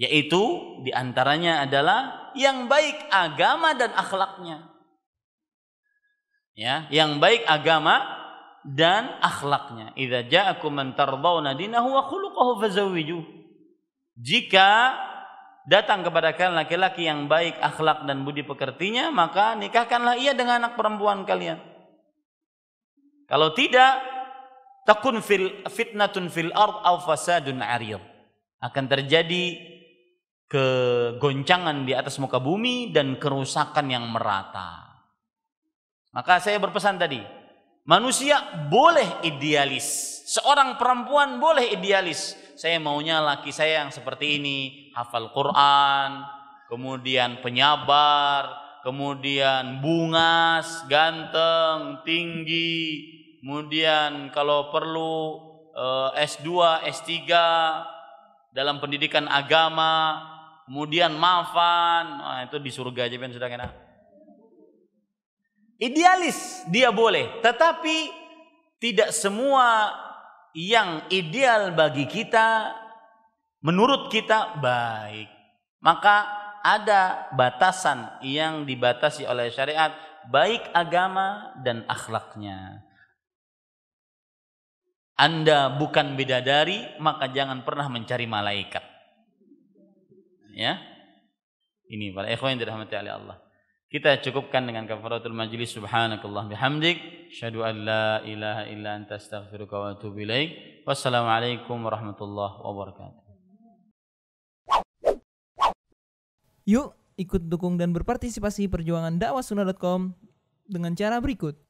yaitu diantaranya adalah yang baik agama dan akhlaknya ya yang baik agama dan akhlaknya idza ja'akum man tardawna dinahu wa khuluquhu fazawwiju jika datang kepada kalian laki-laki yang baik akhlak dan budi pekertinya maka nikahkanlah ia dengan anak perempuan kalian kalau tidak, takun fil fitnatun fil ard aw fasadun arir. Akan terjadi kegoncangan di atas muka bumi dan kerusakan yang merata. Maka saya berpesan tadi, manusia boleh idealis. Seorang perempuan boleh idealis. Saya maunya laki saya yang seperti ini, hafal Quran, kemudian penyabar, kemudian bungas, ganteng, tinggi, kemudian kalau perlu S2, eh, S3 dalam pendidikan agama, kemudian mafan, nah, itu di surga aja yang sudah kena Idealis dia boleh, tetapi tidak semua yang ideal bagi kita menurut kita baik. Maka ada batasan yang dibatasi oleh syariat baik agama dan akhlaknya. Anda bukan bidadari, maka jangan pernah mencari malaikat. Ya. Ini para ikhwan yang dirahmati oleh Allah. Kita cukupkan dengan kafaratul majlis subhanakallah bihamdik syadu an la ilaha illa anta astaghfiruka wa atubu ilaik. Wassalamualaikum warahmatullahi wabarakatuh. Yuk ikut dukung dan berpartisipasi perjuangan dakwahsunnah.com dengan cara berikut.